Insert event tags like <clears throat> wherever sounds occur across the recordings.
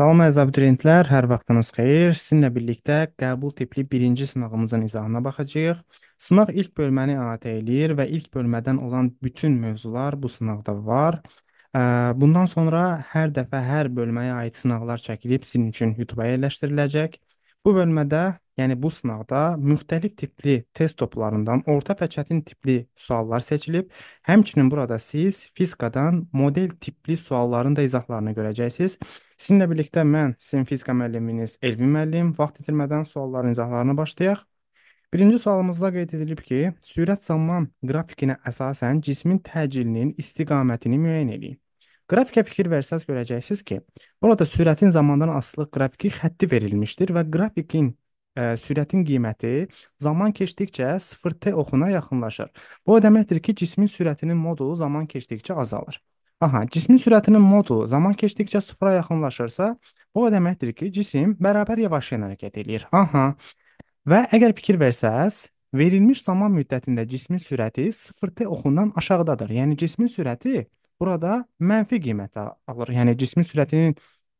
Salam əziz abituriyentlər, hər vaxtınız xeyir. Sizinlə birlikdə qəbul tipli birinci sınağımızın izahına baxacağıq. Sınaq ilk bölməni əhatə eləyir və ilk bölmədən olan bütün mövzular bu sınaqda var. Bundan sonra hər dəfə hər bölməyə aid sınaqlar çəkilib sizin üçün YouTube-a yerləşdiriləcək. Bu bölmədə Yəni bu sınaqda müxtəlif tipli test toplarından orta və çətin tipli suallar seçilib. Həmçinin burada siz fizikadan model tipli sualların da izahlarını görəcəksiniz. Sizinlə birlikdə mən sizin fizika müəlliminiz Elvin müəllim vaxt itirmədən sualların izahlarına başlayaq. Birinci sualımızda qeyd edilib ki, sürət zaman qrafikinə əsasən cismin təcilinin istiqamətini müəyyən edin. Qrafikə fikir versəz görəcəksiniz ki, burada sürətin zamandan asılıq qrafiki xətti verilmişdir və qrafikin ə, sürətin qiyməti zaman keçdikcə 0t oxuna yaxınlaşır. Bu o deməkdir ki, cismin sürətinin modulu zaman keçdikcə azalır. Aha, cismin sürətinin modulu zaman keçdikcə 0-a yaxınlaşırsa, bu o deməkdir ki, cisim bərabər yavaş hərəkət eləyir. Aha. Və əgər fikir versəz, verilmiş zaman müddətində cismin sürəti 0t oxundan aşağıdadır. Yəni cismin sürəti burada mənfi qiymət alır. Yəni cismin sürətinin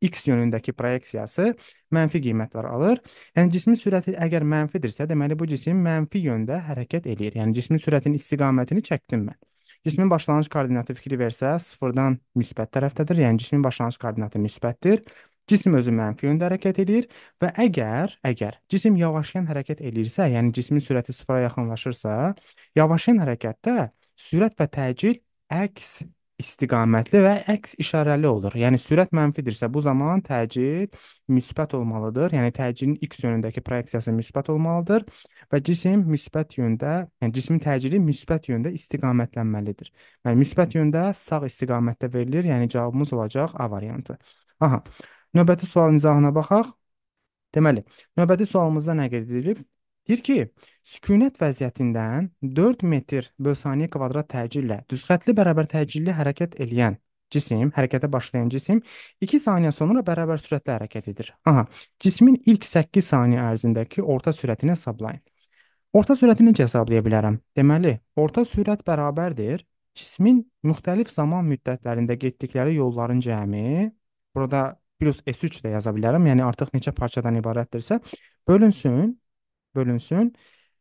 x yönündəki proyeksiyası mənfi qiymətlər alır. Yəni cismin sürəti əgər mənfidirsə, deməli bu cisim mənfi yöndə hərəkət eləyir. Yəni cismin sürətinin istiqamətini çəkdim mən. Cismin başlanğıc koordinatı fikri versə, 0-dan müsbət tərəfdədir. Yəni cismin başlanğıc koordinatı müsbətdir. Cisim özü mənfi yöndə hərəkət eləyir və əgər, əgər cisim yavaşyan hərəkət eləyirsə, yəni cismin sürəti sıfıra yaxınlaşırsa, yavaşyan hərəkətdə sürət və təcil əks istiqamətli və əks işarəli olur. Yəni sürət mənfidirsə, bu zaman təcrid müsbət olmalıdır. Yəni təcridin x yönündəki proyeksiyası müsbət olmalıdır və cisim müsbət yöndə, yəni cismin təcridi müsbət yöndə istiqamətlənməlidir. Yəni müsbət yöndə sağ istiqamətdə verilir, yəni cavabımız olacaq A variantı. Aha. Növbəti sualın izahına baxaq. Deməli, növbəti sualımızda nə qeyd edilib? Deyir ki, sükunət vəziyyətindən 4 metr bölsaniyə kvadrat təcillə düzxətli bərabər təcilli hərəkət eləyən cisim, hərəkətə başlayan cisim 2 saniyə sonra bərabər sürətlə hərəkət edir. Aha, cismin ilk 8 saniyə ərzindəki orta sürətini hesablayın. Orta sürəti necə hesablaya bilərəm? Deməli, orta sürət bərabərdir cismin müxtəlif zaman müddətlərində getdikləri yolların cəmi, burada plus S3 də yaza bilərəm, yəni artıq neçə parçadan ibarətdirsə, bölünsün bölünsün.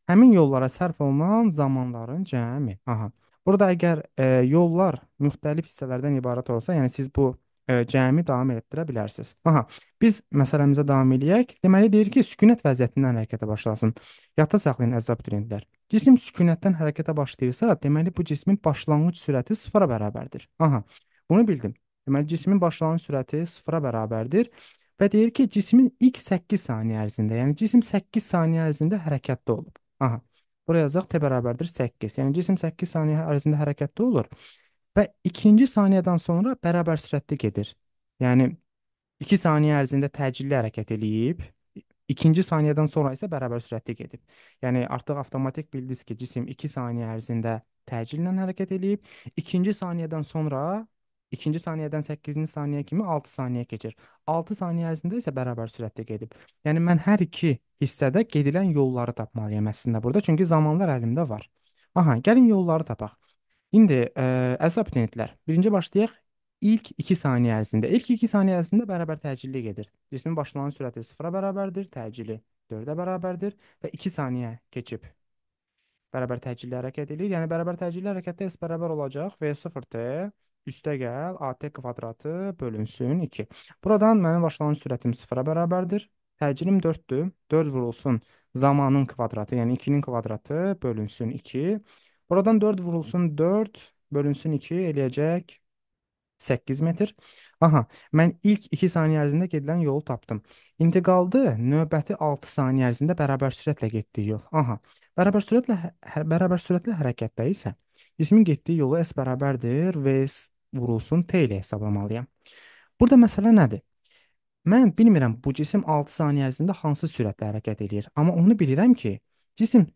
Həmin yollara sərf olunan zamanların cəmi. Aha. Burada əgər e, yollar müxtəlif hissələrdən ibarət olsa, yəni siz bu e, cəmi davam etdirə bilərsiniz. Aha. Biz məsələmizə davam eləyək. Deməli deyir ki, sükunət vəziyyətindən hərəkətə başlasın. Yadda saxlayın əziz abituriyentlər. Cisim sükunətdən hərəkətə başlayırsa, deməli bu cismin başlanğıc sürəti 0-a bərabərdir. Aha. Bunu bildim. Deməli cismin başlanğıc sürəti 0-a bərabərdir. Və deyir ki, cismin ilk 8 saniyə ərzində, yəni cisim 8 saniyə ərzində hərəkətdə olub. Aha. Bura yazaq t bərabərdir 8. Yəni cisim 8 saniyə ərzində hərəkətdə olur və ikinci saniyədən sonra bərabər sürətdə gedir. Yəni 2 saniyə ərzində təcilli hərəkət eləyib, ikinci saniyədən sonra isə bərabər sürətdə gedib. Yəni artıq avtomatik bildiniz ki, cisim 2 saniyə ərzində təcillə hərəkət eləyib, ikinci saniyədən sonra 2-ci saniyədən 8-ci saniyəyə kimi 6 saniyə keçir. 6 saniyə ərzində isə bərabər sürətdə gedib. Yəni mən hər iki hissədə gedilən yolları tapmalıyam əslində burada, çünki zamanlar əlimdə var. Aha, gəlin yolları tapaq. İndi ə, e, əziz abituriyentlər, birinci başlayaq ilk 2 saniyə ərzində. İlk 2 saniyə ərzində bərabər təcilli gedir. Cismin başlanan sürəti 0-a bərabərdir, təcilli 4-ə bərabərdir və 2 saniyə keçib bərabər təcilli hərəkət edir. Yəni bərabər təcilli hərəkətdə S bərabər olacaq V0T üstə gəl, AT kvadratı bölünsün 2. Buradan mənim başlanğıc sürətim 0-a bərabərdir. Təcrim 4-dür. 4 vurulsun zamanın kvadratı, yəni 2-nin kvadratı bölünsün 2. Buradan 4 vurulsun 4 bölünsün 2 eləyəcək 8 metr. Aha, mən ilk 2 saniyə ərzində gedilən yolu tapdım. İntiqaldı növbəti 6 saniyə ərzində bərabər sürətlə getdiyi yol. Aha, bərabər sürətlə hə, hə bərabər sürətlə hərəkətdə isə cismin getdiyi yolu s bərabərdir vs vurulsun t ilə hesablamalıyam. Burada məsələ nədir? Mən bilmirəm bu cisim 6 saniyə ərzində hansı sürətlə hərəkət eləyir, amma onu bilirəm ki, cisim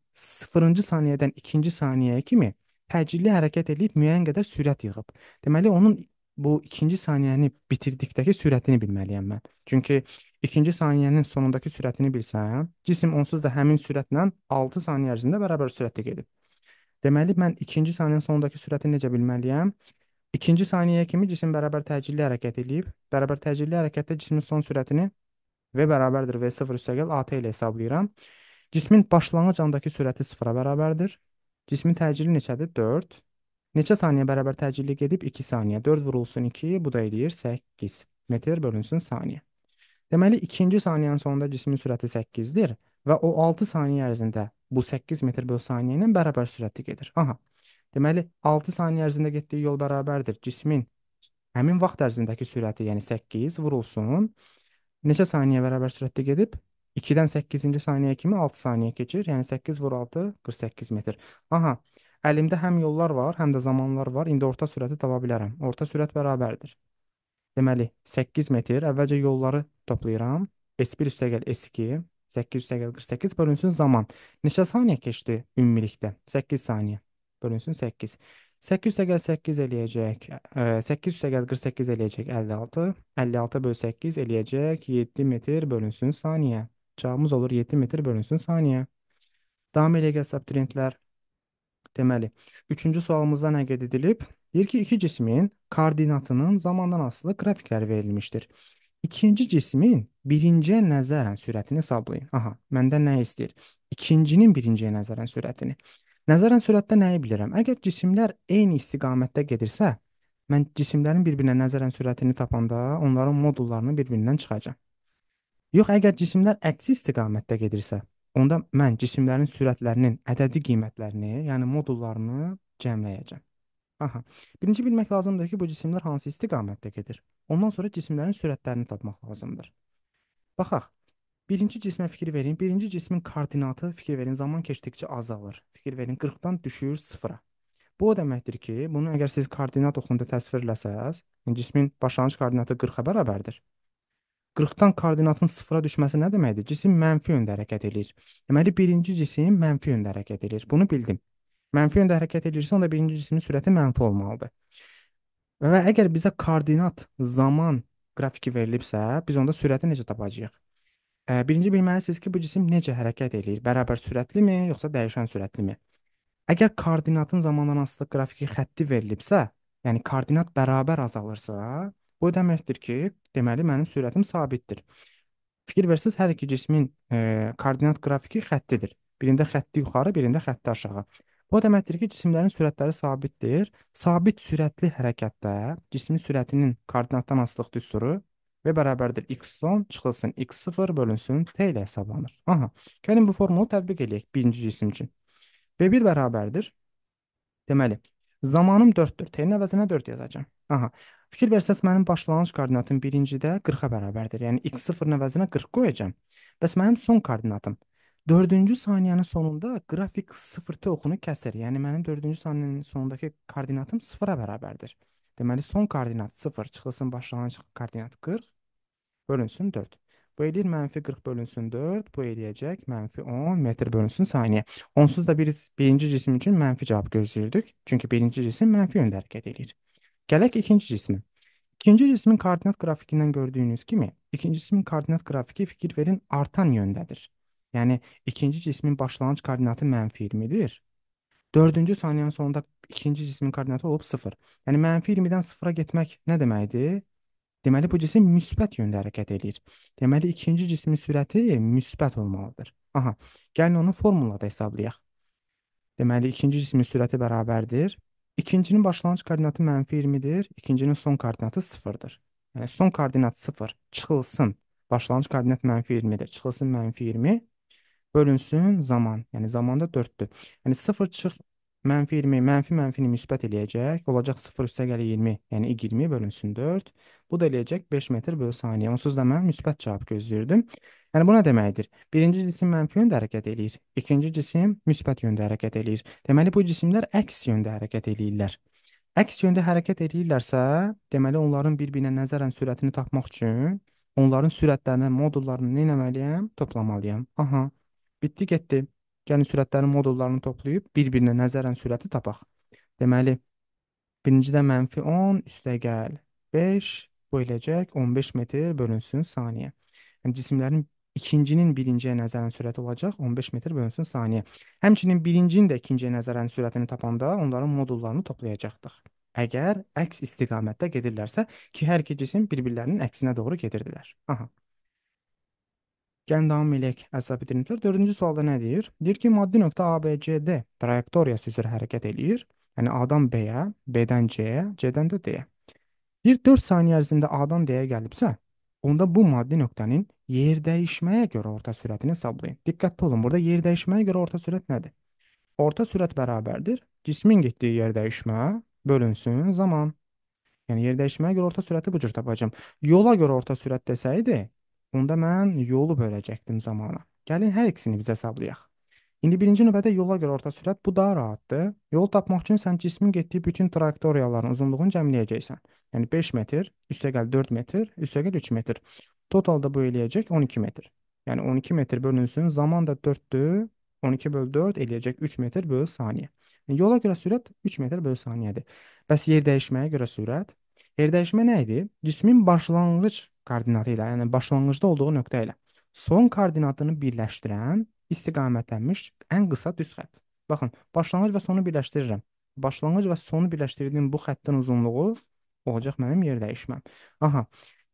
0-cı saniyədən 2-ci saniyəyə kimi təcilli hərəkət edib müəyyən qədər sürət yığıb. Deməli onun bu 2-ci saniyəni bitirdikdəki sürətini bilməliyəm mən. Çünki 2-ci saniyənin sonundakı sürətini bilsəm, cisim onsuz da həmin sürətlə 6 saniyə ərzində bərabər sürətlə gedib. Deməli mən 2-ci saniyənin sonundakı sürəti necə bilməliyəm? İkinci saniyəyə kimi cisim bərabər təcilli hərəkət eləyib. Bərabər təcilli hərəkətdə cismin son sürətini V bərabərdir V0 üstəgəl AT ilə hesablayıram. Cismin başlanğıc andakı sürəti 0-a bərabərdir. Cismin təcili neçədir? 4. Neçə saniyə bərabər təcilli gedib? 2 saniyə. 4 vurulsun 2, bu da eləyir 8 metr bölünsün saniyə. Deməli, ikinci saniyənin sonunda cismin sürəti 8-dir və o 6 saniyə ərzində bu 8 metr böl saniyə ilə bərabər sürətli gedir. Aha, Deməli 6 saniyə ərzində getdiyi yol bərabərdir cismin həmin vaxt ərzindəki sürəti, yəni 8 vurulsun. Neçə saniyə bərabər sürətdə gedib? 2-dən 8-ci saniyəyə kimi 6 saniyə keçir. Yəni 8 vur 6 48 metr. Aha. Əlimdə həm yollar var, həm də zamanlar var. İndi orta sürəti tapa bilərəm. Orta sürət bərabərdir. Deməli 8 metr. Əvvəlcə yolları toplayıram. S1 üstəgəl S2, 8 üstəgəl 48 bölünsün zaman. Neçə saniyə keçdi ümumilikdə? 8 saniyə bölünsün 8. 800 əgər 8 eləyəcək, 800 əgər 48 eləyəcək 56, 56 böl 8 eləyəcək 7 metr bölünsün saniyə. Cavabımız olur 7 metr bölünsün saniyə. Davam eləyək abituriyentlər. Deməli, üçüncü sualımızda nə qeyd edilib? Deyir ki, iki cismin koordinatının zamandan asılı qrafikləri verilmişdir. İkinci cismin birinciyə nəzərən sürətini hesablayın. Aha, məndən nə istəyir? İkincinin birinciyə nəzərən sürətini. Nəzərən sürətdə nəyi bilirəm? Əgər cisimlər eyni istiqamətdə gedirsə, mən cisimlərin bir-birinə nəzərən sürətini tapanda onların modullarını bir-birindən çıxacağam. Yox, əgər cisimlər əksi istiqamətdə gedirsə, onda mən cisimlərin sürətlərinin ədədi qiymətlərini, yəni modullarını cəmləyəcəm. Aha. Birinci bilmək lazımdır ki, bu cisimlər hansı istiqamətdə gedir. Ondan sonra cisimlərin sürətlərini tapmaq lazımdır. Baxaq. Birinci cismə fikir verin. Birinci cismin koordinatı fikir verin zaman keçdikcə azalır. Fikir verin 40-dan düşür 0-a. Bu o deməkdir ki, bunu əgər siz koordinat oxunda təsvirləsəz, yəni cismin başlanğıc koordinatı 40-a bərabərdir. 40-dan koordinatın 0-a düşməsi nə deməkdir? Cisim mənfi yöndə hərəkət eləyir. Deməli, birinci cisim mənfi yöndə hərəkət eləyir. Bunu bildim. Mənfi yöndə hərəkət eləyirsə, onda birinci cismin sürəti mənfi olmalıdır. Və əgər bizə koordinat, zaman qrafiki verilibsə, biz onda sürəti necə tapacağıq? Ə, birinci bilməlisiniz ki, bu cisim necə hərəkət eləyir? Bərabər sürətlimi, yoxsa dəyişən sürətlimi? Əgər koordinatın zamandan asılı qrafiki xətti verilibsə, yəni koordinat bərabər azalırsa, bu deməkdir ki, deməli mənim sürətim sabitdir. Fikir versiniz, hər iki cismin e, koordinat qrafiki xəttidir. Birində xətti yuxarı, birində xətti aşağı. Bu deməkdir ki, cisimlərin sürətləri sabitdir. Sabit sürətli hərəkətdə cismin sürətinin koordinatdan asılıq düsturu və bərabərdir x-son çıxılsın x0 bölünsün t ilə hesablanır. Aha. Gəlin bu formulu tətbiq edək birinci cisim üçün. B1 bərabərdir. Deməli, zamanım 4-dür. T-nin əvəzinə 4 yazacağam. Aha. Fikir versəz mənim başlanğıc koordinatım birincidə 40-a bərabərdir. Yəni x0-ın əvəzinə 40 qoyacağam. Bəs mənim son koordinatım 4-cü saniyənin sonunda qrafik 0-tə oxunu kəsir. Yəni mənim 4-cü saniyənin sonundakı koordinatım 0-a bərabərdir. Deməli son koordinat 0 çıxılsın başlanğıc koordinat 40 bölünsün 4. Bu eləyir mənfi 40 bölünsün 4. Bu eləyəcək mənfi 10 metr bölünsün saniyə. Onsuz da biz birinci cisim üçün mənfi cavab gözləyirdik. Çünki birinci cisim mənfi yöndə hərəkət edir. Gələk ikinci cismə. İkinci cismin koordinat qrafikindən gördüyünüz kimi, ikinci cismin koordinat qrafiki fikir verin artan yöndədir. Yəni ikinci cismin başlanğıc koordinatı mənfi 20-dir. Dördüncü saniyənin sonunda ikinci cismin koordinatı olub 0. Yəni mənfi 20-dən 0-a getmək nə deməkdir? Deməli bu cisim müsbət yöndə hərəkət eləyir. Deməli ikinci cismin sürəti müsbət olmalıdır. Aha, gəlin onu formulada hesablayaq. Deməli ikinci cismin sürəti bərabərdir. İkincinin başlanğıc koordinatı -20-dir, ikincinin son koordinatı 0-dır. Yəni son koordinat 0 çıxılsın. Başlanğıc koordinat -20-dir. Çıxılsın -20 bölünsün zaman. Yəni zamanda 4-dür. Yəni 0 çıx Mənfi 20, mənfi mənfini müsbət eləyəcək. Olacaq 0 üstə gəlir 20, yəni 20 bölünsün 4. Bu da eləyəcək 5 metr bölü saniyə. Onsuz da mən müsbət cavab gözləyirdim. Yəni bu nə deməkdir? Birinci cisim mənfi yöndə hərəkət eləyir. İkinci cisim müsbət yöndə hərəkət eləyir. Deməli bu cisimlər əks yöndə hərəkət eləyirlər. Əks yöndə hərəkət eləyirlərsə, deməli onların bir-birinə nəzərən sürətini tapmaq üçün onların sürətlərini, modullarını nə etməliyəm? Toplamalıyam. Aha. Bitdi, getdi. Gəlin sürətlərin modullarını toplayıb bir-birinə nəzərən sürəti tapaq. Deməli, birincidə mənfi 10 üstə gəl 5 bu eləcək 15 metr bölünsün saniyə. Yəni, cisimlərin ikincinin birinciyə nəzərən sürəti olacaq 15 metr bölünsün saniyə. Həmçinin birincinin də ikinciyə nəzərən sürətini tapanda onların modullarını toplayacaqdıq. Əgər əks istiqamətdə gedirlərsə ki, hər iki cisim bir-birlərinin əksinə doğru gedirdilər. Aha. Gəndamı ilə əsas bitirinlər. Dördüncü sualda nə deyir? Deyir ki, maddi nöqtə ABCD trayektoriyası üzrə hərəkət eləyir. Yəni A-dan B-yə, B-dən C-yə, C-dən Bir 4 saniyə ərzində a D'ye d gəlibsə, onda bu maddi nöqtənin yer dəyişməyə görə orta sürətini hesablayın. Diqqətli olun, burada yer dəyişməyə görə orta sürət nədir? Orta sürət bərabərdir cismin getdiyi yer dəyişmə bölünsün zaman. Yəni yer dəyişməyə görə orta sürəti bu cür tapacağam. Yola görə orta sürət desəydi, Onda mən yolu böləcəkdim zamana. Gəlin hər ikisini biz hesablayaq. İndi birinci növbədə yola görə orta sürət bu daha rahatdır. Yolu tapmaq üçün sən cismin getdiyi bütün traktoriyaların uzunluğunu cəmləyəcəksən. Yəni 5 metr, üstəgəl 4 metr, üstəgəl 3 metr. Totalda bu eləyəcək 12 metr. Yəni 12 metr bölünsün, zaman da 4-dür. 12 böl 4 eləyəcək 3 metr böl saniyə. Yəni, yola görə sürət 3 metr böl saniyədir. Bəs yer dəyişməyə görə sürət? Yer dəyişmə nə idi? Cismin başlanğıc koordinatı ilə, yəni başlanğıcda olduğu nöqtə ilə son koordinatını birləşdirən istiqamətlənmiş ən qısa düz xətt. Baxın, başlanğıc və sonu birləşdirirəm. Başlanğıc və sonu birləşdirdiyim bu xəttin uzunluğu olacaq mənim yer dəyişməm. Aha.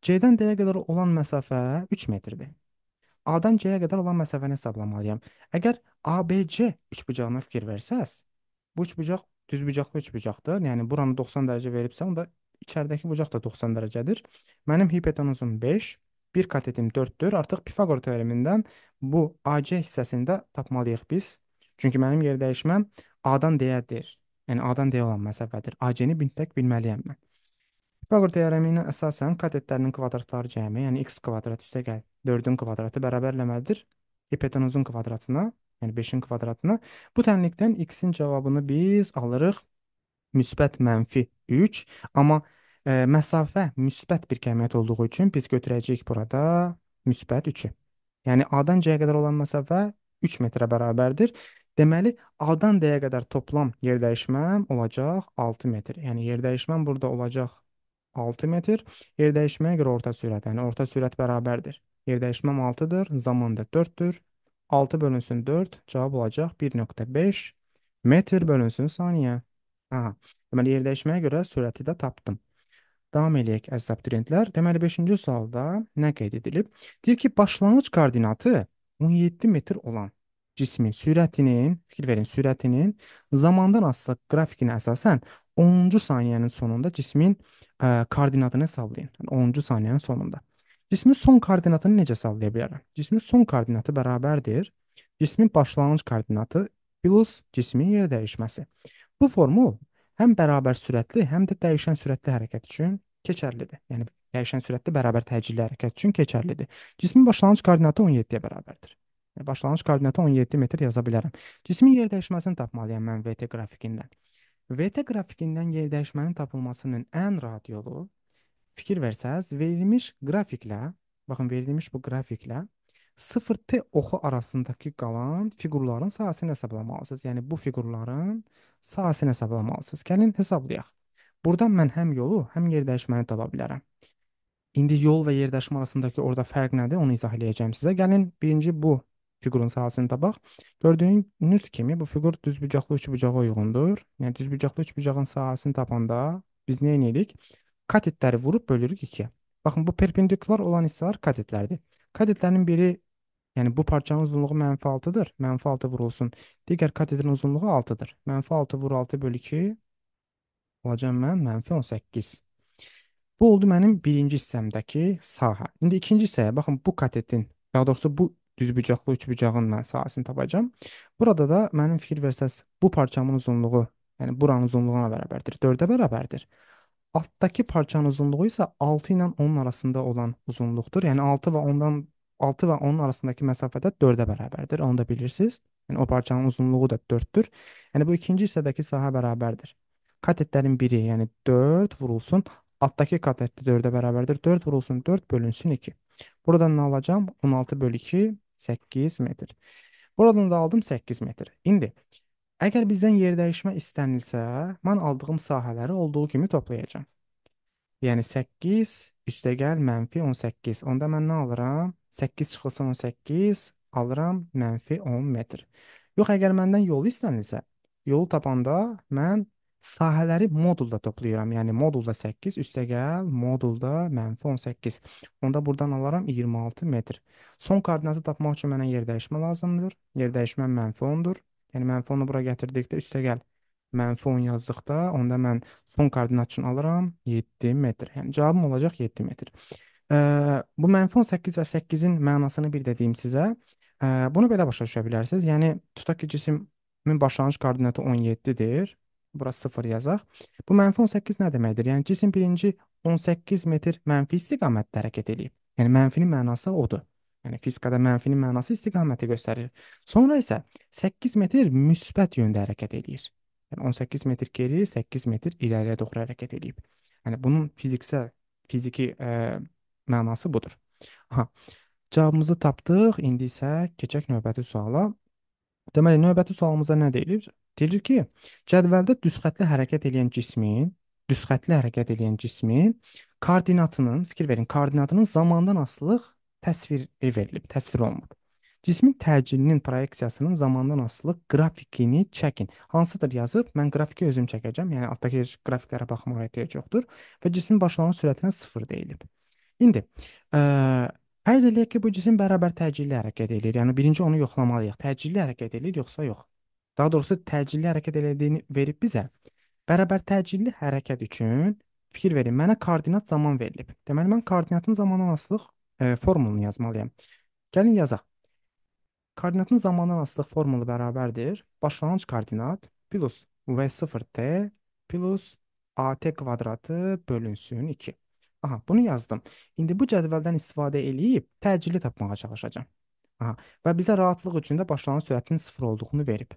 C-dən D-yə qədər olan məsafə 3 metrdir. A-dan C-yə qədər olan məsafəni hesablamalıyam. Əgər ABC üçbucağına fikir versəz, bu üçbucaq düzbucaqlı üçbucaqdır. Yəni buranı 90 dərəcə veribsə, onda İçəridəki bucaq da 90 dərəcədir. Mənim hipotenüsüm 5, bir katetim 4-dür. Artıq Pifaqor teoremindən bu AC hissəsində tapmalıyıq biz. Çünki mənim yer dəyişməm A-dan D-yədir. Yəni A-dan D olan məsafədir. AC-ni bintək bilməliyəm mən. Pifaqor teoreminə əsasən katetlərinin kvadratları cəmi, yəni x kvadrat üstəgəl 4-ün kvadratı bərabərləməlidir hipotenuzun kvadratına, yəni 5-in kvadratına. Bu tənlikdən x-in cavabını biz alırıq müsbət mənfi 3, amma E, məsafə müsbət bir qəmiyyət olduğu üçün biz götürəcəyik burada müsbət 3-ü. Yəni A-dan C-yə qədər olan məsafə 3 metrə bərabərdir. Deməli, A-dan D-yə qədər toplam yer dəyişməm olacaq 6 metr. Yəni yer dəyişməm burada olacaq 6 metr. Yer dəyişməyə görə orta sürət, yəni orta sürət bərabərdir. Yer dəyişməm 6-dır, zaman da 4-dür. 6 bölünsün 4, cavab olacaq 1.5 metr bölünsün saniyə. Aha, deməli yer dəyişməyə görə sürəti də tapdım. Davam eləyək əziz abituriyentlər. Deməli 5-ci sualda nə qeyd edilib? Deyir ki, başlanğıc koordinatı 17 metr olan cismin sürətinin, fikir verin, sürətinin zamandan asılı qrafikinə əsasən 10-cu saniyənin sonunda cismin ə, koordinatını hesablayın. 10-cu yəni saniyənin sonunda. Cismin son koordinatını necə hesablaya bilərəm? Cismin son koordinatı bərabərdir cismin başlanğıc koordinatı plus cismin yer dəyişməsi. Bu formul həm bərabər sürətli, həm də dəyişən sürətli hərəkət üçün keçərlidir. Yəni dəyişən sürətli bərabər təcilli hərəkət üçün keçərlidir. Cismin başlanğıc koordinatı 17-yə bərabərdir. Yəni başlanğıc koordinatı 17 metr yaza bilərəm. Cismin yer dəyişməsini tapmalıyam mən VT qrafikindən. VT qrafikindən yer dəyişmənin tapılmasının ən rahat yolu fikir versəz, verilmiş qrafiklə, baxın verilmiş bu qrafiklə 0T oxu arasındakı qalan fiqurların sayəsini hesablamalısınız. Yəni bu fiqurların sayəsini hesablamalısınız. Gəlin hesablayaq. Burdan mən həm yolu, həm yer dəyişməni tapa bilərəm. İndi yol və yer dəyişmə arasındakı orada fərq nədir? Onu izah edəcəm sizə. Gəlin birinci bu fiqurun sahəsini tapaq. Gördüyünüz kimi bu fiqur düzbucaqlı üçbucağa uyğundur. Yəni düzbucaqlı üçbucağın sahəsini tapanda biz nə edirik? Katetləri vurub bölürük 2-yə. Baxın bu perpendikulyar olan hissələr katetlərdir. Kadetlərin biri Yəni bu parçanın uzunluğu mənfi 6-dır. Mənfi 6 vurulsun. Digər katedrin uzunluğu 6-dır. Mənfi 6 vur 6 bölü 2 olacaq mən mənfi 18. Bu oldu mənim birinci hissəmdəki sahə. İndi ikinci hissəyə baxın bu katedrin, daha doğrusu bu düzbucaqlı üçbucağın mən sahəsini tapacağam. Burada da mənim fikir versəz bu parçamın uzunluğu, yəni buranın uzunluğuna bərabərdir. 4-ə bərabərdir. Altdakı parçanın uzunluğu isə 6 ilə 10 arasında olan uzunluqdur. Yəni 6 və 10-dan 6 və 10-un arasındakı məsafədə 4-ə bərabərdir. Onu da bilirsiniz. Yəni o parçanın uzunluğu da 4-dür. Yəni bu ikinci hissədəki sahə bərabərdir. Katetlərin biri, yəni 4 vurulsun. Altdakı katet də 4-ə bərabərdir. 4 vurulsun 4 bölünsün 2. Buradan nə alacağam? 16 bölü 2 8 metr. Buradan da aldım 8 metr. İndi əgər bizdən yer dəyişmə istənilsə, mən aldığım sahələri olduğu kimi toplayacağam. Yəni 8 üstəgəl mənfi 18. Onda mən nə alıram? 8 çıxılsa 18, alıram mənfi 10 metr. Yox, əgər məndən yolu istənilsə, yolu tapanda mən sahələri modulda toplayıram. Yəni modulda 8 üstəgəl modulda mənfi 18. Onda buradan alaram 26 metr. Son koordinatı tapmaq üçün mənə yer dəyişmə lazımdır. Yer dəyişməm mənfi 10-dur. Yəni mənfi 10-u bura gətirdikdə üstəgəl mənfi 10 yazdıqda onda mən son koordinat üçün alıram 7 metr. Yəni cavabım olacaq 7 metr. Ə, bu mənfi 18 və 8-in mənasını bir də deyim sizə. Ə, bunu belə başa düşə bilərsiniz. Yəni tutaq ki, cismin başlanğıc koordinatı 17-dir. Bura 0 yazaq. Bu mənfi 18 nə deməkdir? Yəni cisim birinci 18 metr mənfi istiqamətdə hərəkət edib. Yəni mənfinin mənası odur. Yəni fizikada mənfinin mənası istiqaməti göstərir. Sonra isə 8 metr müsbət yöndə hərəkət edir. Yəni 18 metr geri, 8 metr irəliyə doğru hərəkət edib. Yəni bunun fiziksə fiziki ə, mənası budur. Aha. Cavabımızı tapdıq. İndi isə keçək növbəti suala. Deməli, növbəti sualımıza nə deyilir? Deyilir ki, cədvəldə düzxətli hərəkət edən cismin, düzxətli hərəkət edən cismin koordinatının, fikir verin, koordinatının zamandan asılıq təsviri verilib, təsvir olunub. Cismin təcilinin proyeksiyasının zamandan asılıq qrafikini çəkin. Hansıdır yazıb? Mən qrafiki özüm çəkəcəm. Yəni altdakı grafiklərə baxmağa ehtiyac yoxdur və cismin başlanğıc sürətinə 0 deyilib. İndi ə, e, fərz eləyək ki, bu cisim bərabər təcilli hərəkət eləyir. Yəni birinci onu yoxlamalıyıq. Təcilli hərəkət eləyir yoxsa yox? Daha doğrusu təcilli hərəkət elədiyini verib bizə. Bərabər təcilli hərəkət üçün fikir verin. Mənə koordinat zaman verilib. Deməli mən koordinatın zamandan asılıq e, formulunu yazmalıyam. Gəlin yazaq. Koordinatın zamandan asılıq formulu bərabərdir. Başlanğıc koordinat plus v0t plus at kvadratı bölünsün 2. Aha, bunu yazdım. İndi bu cədvəldən istifadə eləyib təcili tapmağa çalışacağam. Aha, və bizə rahatlıq üçün də başlanğıc sürətinin 0 olduğunu verib.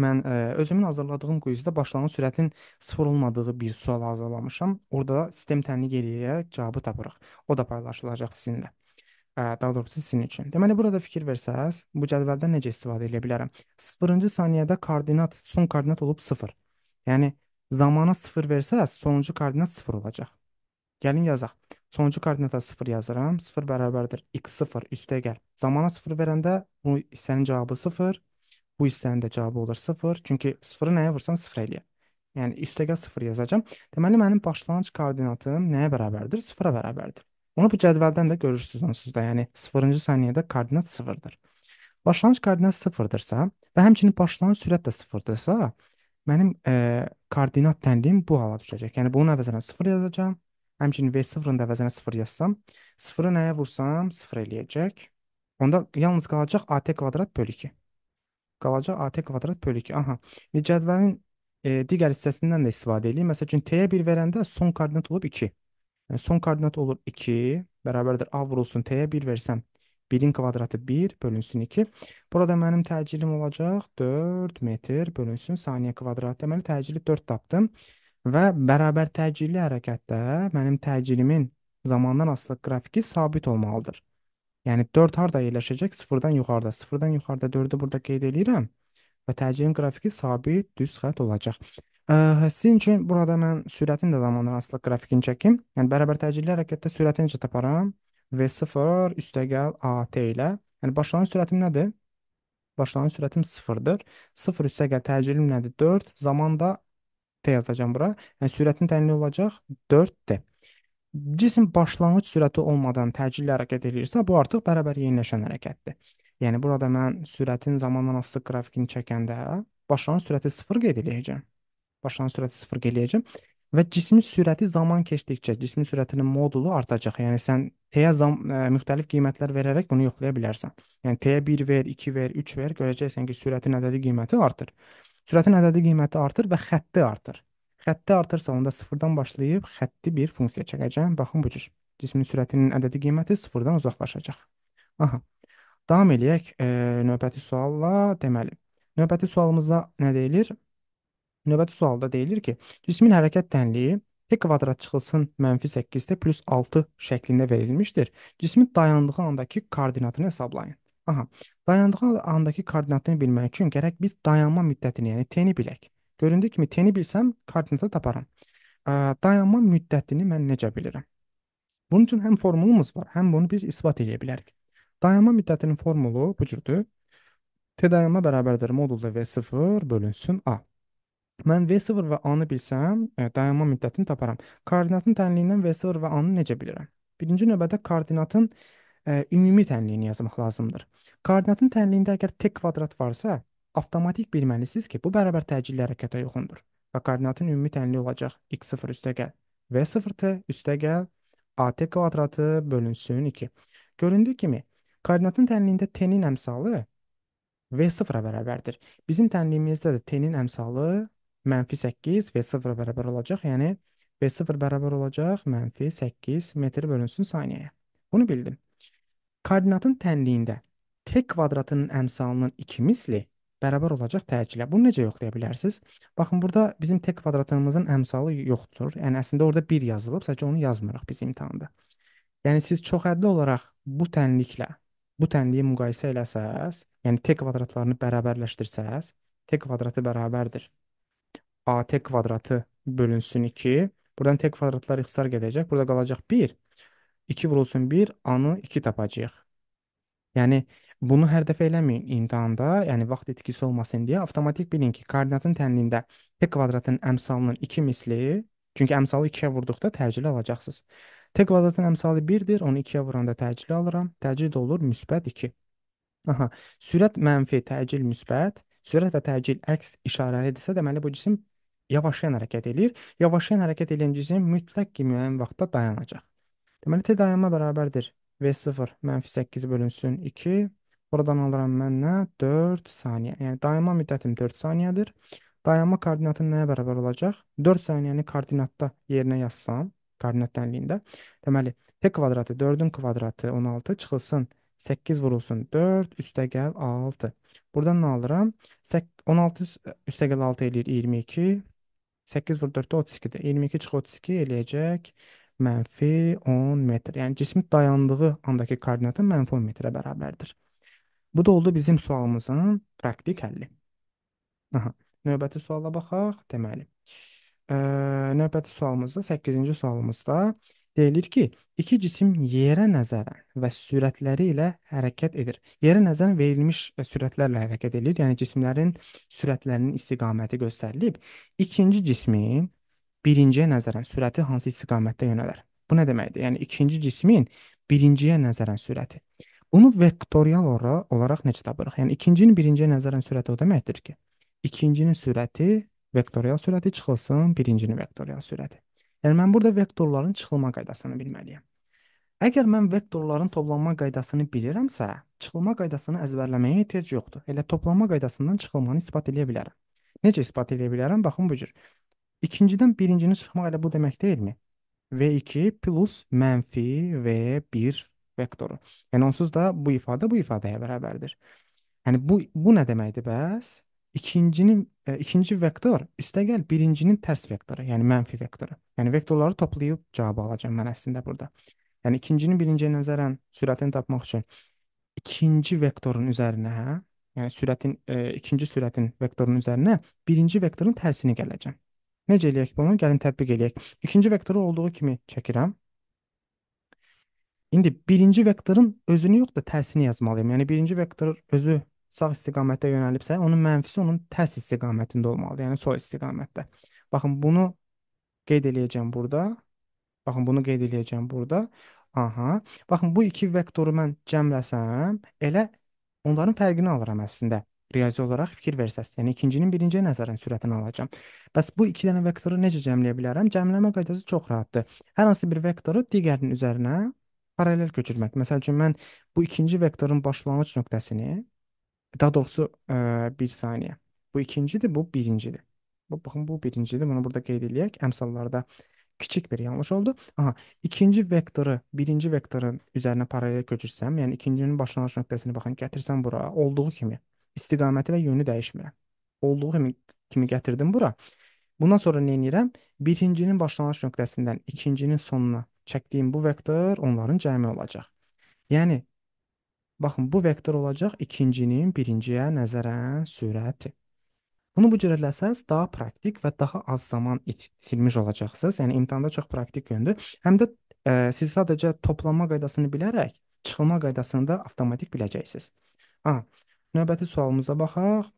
Mən ə, e, özümün hazırladığım quizdə başlanğıc sürətin 0 olmadığı bir sual hazırlamışam. Orada sistem tənlik eləyərək cavabı tapırıq. O da paylaşılacaq sizinlə. Ə, e, daha doğrusu sizin üçün. Deməli burada fikir versəz, bu cədvəldən necə istifadə edə bilərəm? 0-cı saniyədə koordinat son koordinat olub 0. Yəni zamana 0 versəz, sonuncu koordinat 0 olacaq. Gəlin yazaq. Sonuncu koordinata 0 yazıram. 0 bərabərdir x0 üstə gəl. Zamana 0 verəndə bu hissənin cavabı 0, bu hissənin də cavabı olur 0. Çünki 0-ı nəyə vursan 0 eləyər. Yəni üstə gəl 0 yazacağam. Deməli mənim başlanğıc koordinatım nəyə bərabərdir? 0-a bərabərdir. Onu bu cədvəldən də görürsüz onsuz da. Yəni 0-cı saniyədə koordinat 0-dır. Başlanğıc koordinat 0-dırsa və həmçinin başlanğıc sürət də 0-dırsa, mənim e, koordinat tənliyim bu hala düşəcək. Yəni bunun əvəzinə 0 yazacağam Həmçinin V0-ın da əvəzinə 0 yazsam, 0-ı nəyə vursam 0 eləyəcək. Onda yalnız qalacaq AT kvadrat bölü 2. Qalacaq AT kvadrat bölü 2. Aha. Və cədvəlin e, digər hissəsindən də istifadə edeyim. Məsəl üçün T-yə 1 verəndə son koordinat olub 2. Yəni son koordinat olur 2, bərabərdir A vurulsun T-yə 1 versəm 1-in kvadratı 1 bölünsün 2. Burada mənim təcili olacaq 4 metr bölünsün saniyə kvadrat. Deməli təcili 4 tapdım. Və bərabər təcilli hərəkətdə mənim təcilimin zamandan asılı qrafiki sabit olmalıdır. Yəni 4 harda yerləşəcək? 0-dan yuxarıda. 0-dan yuxarıda 4-ü burada qeyd edirəm və təcilin qrafiki sabit düz xətt olacaq. Ə, sizin üçün burada mən sürətin də zamandan asılı qrafikini çəkim. Yəni bərabər təcilli hərəkətdə sürəti necə taparam? V0 üstəgəl AT ilə. Yəni başlanan sürətim nədir? Başlanan sürətim 0-dır. 0 üstəgəl təcillim nədir? 4. Zamanda T yazacağam bura. Yəni sürətin tənli olacaq 4D. Cisim başlanğıc sürəti olmadan təcillə hərəkət eləyirsə, bu artıq bərabər yeniləşən hərəkətdir. Yəni burada mən sürətin zamandan asılı qrafikini çəkəndə başlanğıc sürəti 0 qeyd eləyəcəm. Başlanğıc sürəti 0 qeyd eləyəcəm və cismin sürəti zaman keçdikcə cismin sürətinin modulu artacaq. Yəni sən T-yə e, müxtəlif qiymətlər verərək bunu yoxlaya bilərsən. Yəni T-yə 1 ver, 2 ver, 3 ver, görəcəksən ki, sürətin ədədi qiyməti artır. Sürətin ədədi qiyməti artır və xətti artır. Xətti artırsa onda sıfırdan başlayıb xətti bir funksiya çəkəcəm. Baxın bu cür. Cismin sürətinin ədədi qiyməti sıfırdan uzaqlaşacaq. Aha. Davam eləyək e, növbəti sualla. Deməli, növbəti sualımızda nə deyilir? Növbəti sualda deyilir ki, cismin hərəkət tənliyi P kvadrat çıxılsın mənfi 8-də plus 6 şəklində verilmişdir. Cismin dayandığı andakı koordinatını hesablayın. Aha. Dayandığı andakı koordinatını bilmək üçün gərək biz dayanma müddətini, yəni t-ni bilək. Göründüyü kimi t-ni bilsəm koordinatı taparam. E, dayanma müddətini mən necə bilirəm? Bunun üçün həm formulumuz var, həm bunu biz isbat edə bilərik. Dayanma müddətinin formulu bu cürdür. T dayanma bərabərdir modulda V0 bölünsün A. Mən V0 və A-nı bilsəm, e, dayanma müddətini taparam. Koordinatın tənliyindən V0 və A-nı necə bilirəm? Birinci növbədə koordinatın ə, ümumi tənliyini yazmaq lazımdır. Koordinatın tənliyində əgər t kvadrat varsa, avtomatik bilməlisiniz ki, bu bərabər təcilli hərəkətə uyğundur və koordinatın ümumi tənliyi olacaq x0 üstəgəl v0t üstəgəl at kvadratı bölünsün 2. Göründüyü kimi, koordinatın tənliyində t-nin əmsalı v0-a bərabərdir. Bizim tənliyimizdə də t-nin əmsalı mənfi 8 v0-a bərabər olacaq, yəni v0 bərabər olacaq mənfi 8 metr bölünsün saniyəyə. Bunu bildim koordinatın tənliyində t kvadratının əmsalının 2 misli bərabər olacaq tərkilə. Bunu necə yoxlaya bilərsiniz? Baxın, burada bizim t kvadratımızın əmsalı yoxdur. Yəni əslində orada 1 yazılıb, sadəcə onu yazmırıq biz imtahanda. Yəni siz çoxədli olaraq bu tənliklə bu tənliyi müqayisə eləsəz, yəni t kvadratlarını bərabərləşdirsəz, t kvadratı bərabərdir at kvadratı bölünsün 2. Buradan t kvadratlar ixtisar gedəcək. Burada qalacaq 1. 2 vurulsun 1, A-nı 2 tapacağıq. Yəni, bunu hər dəfə eləməyin imtahanda, yəni vaxt itkisi olmasın deyə avtomatik bilin ki, koordinatın tənliyində t kvadratın əmsalının 2 misli, çünki əmsalı 2-yə vurduqda təcili alacaqsınız. t kvadratın əmsalı 1-dir, onu 2-yə vuranda təcili alıram. Təcil olur müsbət 2. Aha, sürət mənfi, təcil müsbət, sürət və təcil əks işarəlidirsə, deməli bu cisim yavaşayan hərəkət eləyir. Yavaşayan hərəkət eləyən cisim mütləq ki, müəyyən vaxtda dayanacaq. Deməli t dayanma bərabərdir. V0 mənfi 8 bölünsün 2. Buradan alıram mən nə? 4 saniyə. Yəni dayanma müddətim 4 saniyədir. Dayanma koordinatı nəyə bərabər olacaq? 4 saniyəni koordinatda yerinə yazsam, koordinat dənliyində. Deməli t kvadratı 4-ün kvadratı 16 çıxılsın 8 vurulsun 4, üstəgəl 6. Buradan nə alıram? 16 üstəgəl 6 eləyir 22. 8 vur 4-də 32-dir. 22 çıx 32 eləyəcək mənfi 10 metr. Yəni cism dayandığı andakı koordinata mənfi 10 metrə bərabərdir. Bu da oldu bizim sualımızın praktik həlli. Aha, növbəti suala baxaq. Deməli, e, növbəti sualımızda 8-ci sualımızda deyilir ki, iki cisim yerə nəzərən və sürətləri ilə hərəkət edir. Yerə nəzərən verilmiş e, sürətlərlə hərəkət edir. Yəni cisimlərin sürətlərinin istiqaməti göstərilib. İkinci cismin birinciyə nəzərən sürəti hansı istiqamətdə yönələr? Bu nə deməkdir? Yəni ikinci cismin birinciyə nəzərən sürəti. Bunu vektorial olaraq necə tapırıq? Yəni ikincinin birinciyə nəzərən sürəti o deməkdir ki, ikincinin sürəti vektorial sürəti çıxılsın birincinin vektorial sürəti. Yəni mən burada vektorların çıxılma qaydasını bilməliyəm. Əgər mən vektorların toplanma qaydasını bilirəmsə, çıxılma qaydasını əzbərləməyə ehtiyac yoxdur. Elə toplanma qaydasından çıxılmanı isbat edə bilərəm. Necə isbat edə bilərəm? Baxın bu cür. İkincidən birincini çıxmaq elə bu demək deyilmi? V2 plus mənfi V1 vektoru. Yəni onsuz da bu ifadə bu ifadəyə bərabərdir. Yəni bu bu nə deməkdir bəs? İkincinin e, ikinci vektor üstəgəl birincinin tərs vektoru, yəni mənfi vektoru. Yəni vektorları toplayıb cavabı alacağam mən əslində burada. Yəni ikincinin birinciyə nəzərən sürətini tapmaq üçün ikinci vektorun üzərinə, yəni sürətin e, ikinci sürətin vektorunun üzərinə birinci vektorun tərsini gələcəm. Necə eləyək bunu? Gəlin tətbiq eləyək. İkinci vektoru olduğu kimi çəkirəm. İndi birinci vektorun özünü yox da tərsini yazmalıyım. Yəni birinci vektor özü sağ istiqamətdə yönəlibsə, onun mənfisi onun tərs istiqamətində olmalıdır. Yəni sol istiqamətdə. Baxın bunu qeyd eləyəcəm burada. Baxın bunu qeyd eləyəcəm burada. Aha. Baxın bu iki vektoru mən cəmləsəm, elə onların fərqini alıram əslində riyazi olaraq fikir versəz, yəni ikincinin birinciyə nəzərən sürətini alacağam. Bəs bu iki dənə vektoru necə cəmləyə bilərəm? Cəmləmə qaydası çox rahatdır. Hər hansı bir vektoru digərinin üzərinə paralel köçürmək. Məsəl üçün mən bu ikinci vektorun başlanğıc nöqtəsini daha doğrusu ə, e, bir saniyə. Bu ikincidir, bu birincidir. Bu baxın bu birincidir. Bunu burada qeyd eləyək. Əmsallarda kiçik bir yanlış oldu. Aha, ikinci vektoru birinci vektorun üzərinə paralel köçürsəm, yəni ikincinin başlanğıc nöqtəsini baxın gətirsəm bura olduğu kimi istiqaməti və yönünü dəyişmirəm. Olduğu kimi, kimi gətirdim bura. Bundan sonra nə edirəm? Birincinin başlanğıc nöqtəsindən ikincinin sonuna çəkdiyim bu vektor onların cəmi olacaq. Yəni baxın bu vektor olacaq ikincinin birinciyə nəzərən sürəti. Bunu bu cür eləsəz daha praktik və daha az zaman itirmiş olacaqsınız. Yəni imtahanda çox praktik yöndür. Həm də ə, e, siz sadəcə toplama qaydasını bilərək çıxılma qaydasını da avtomatik biləcəksiniz. A, Növbəti sualımıza baxaq.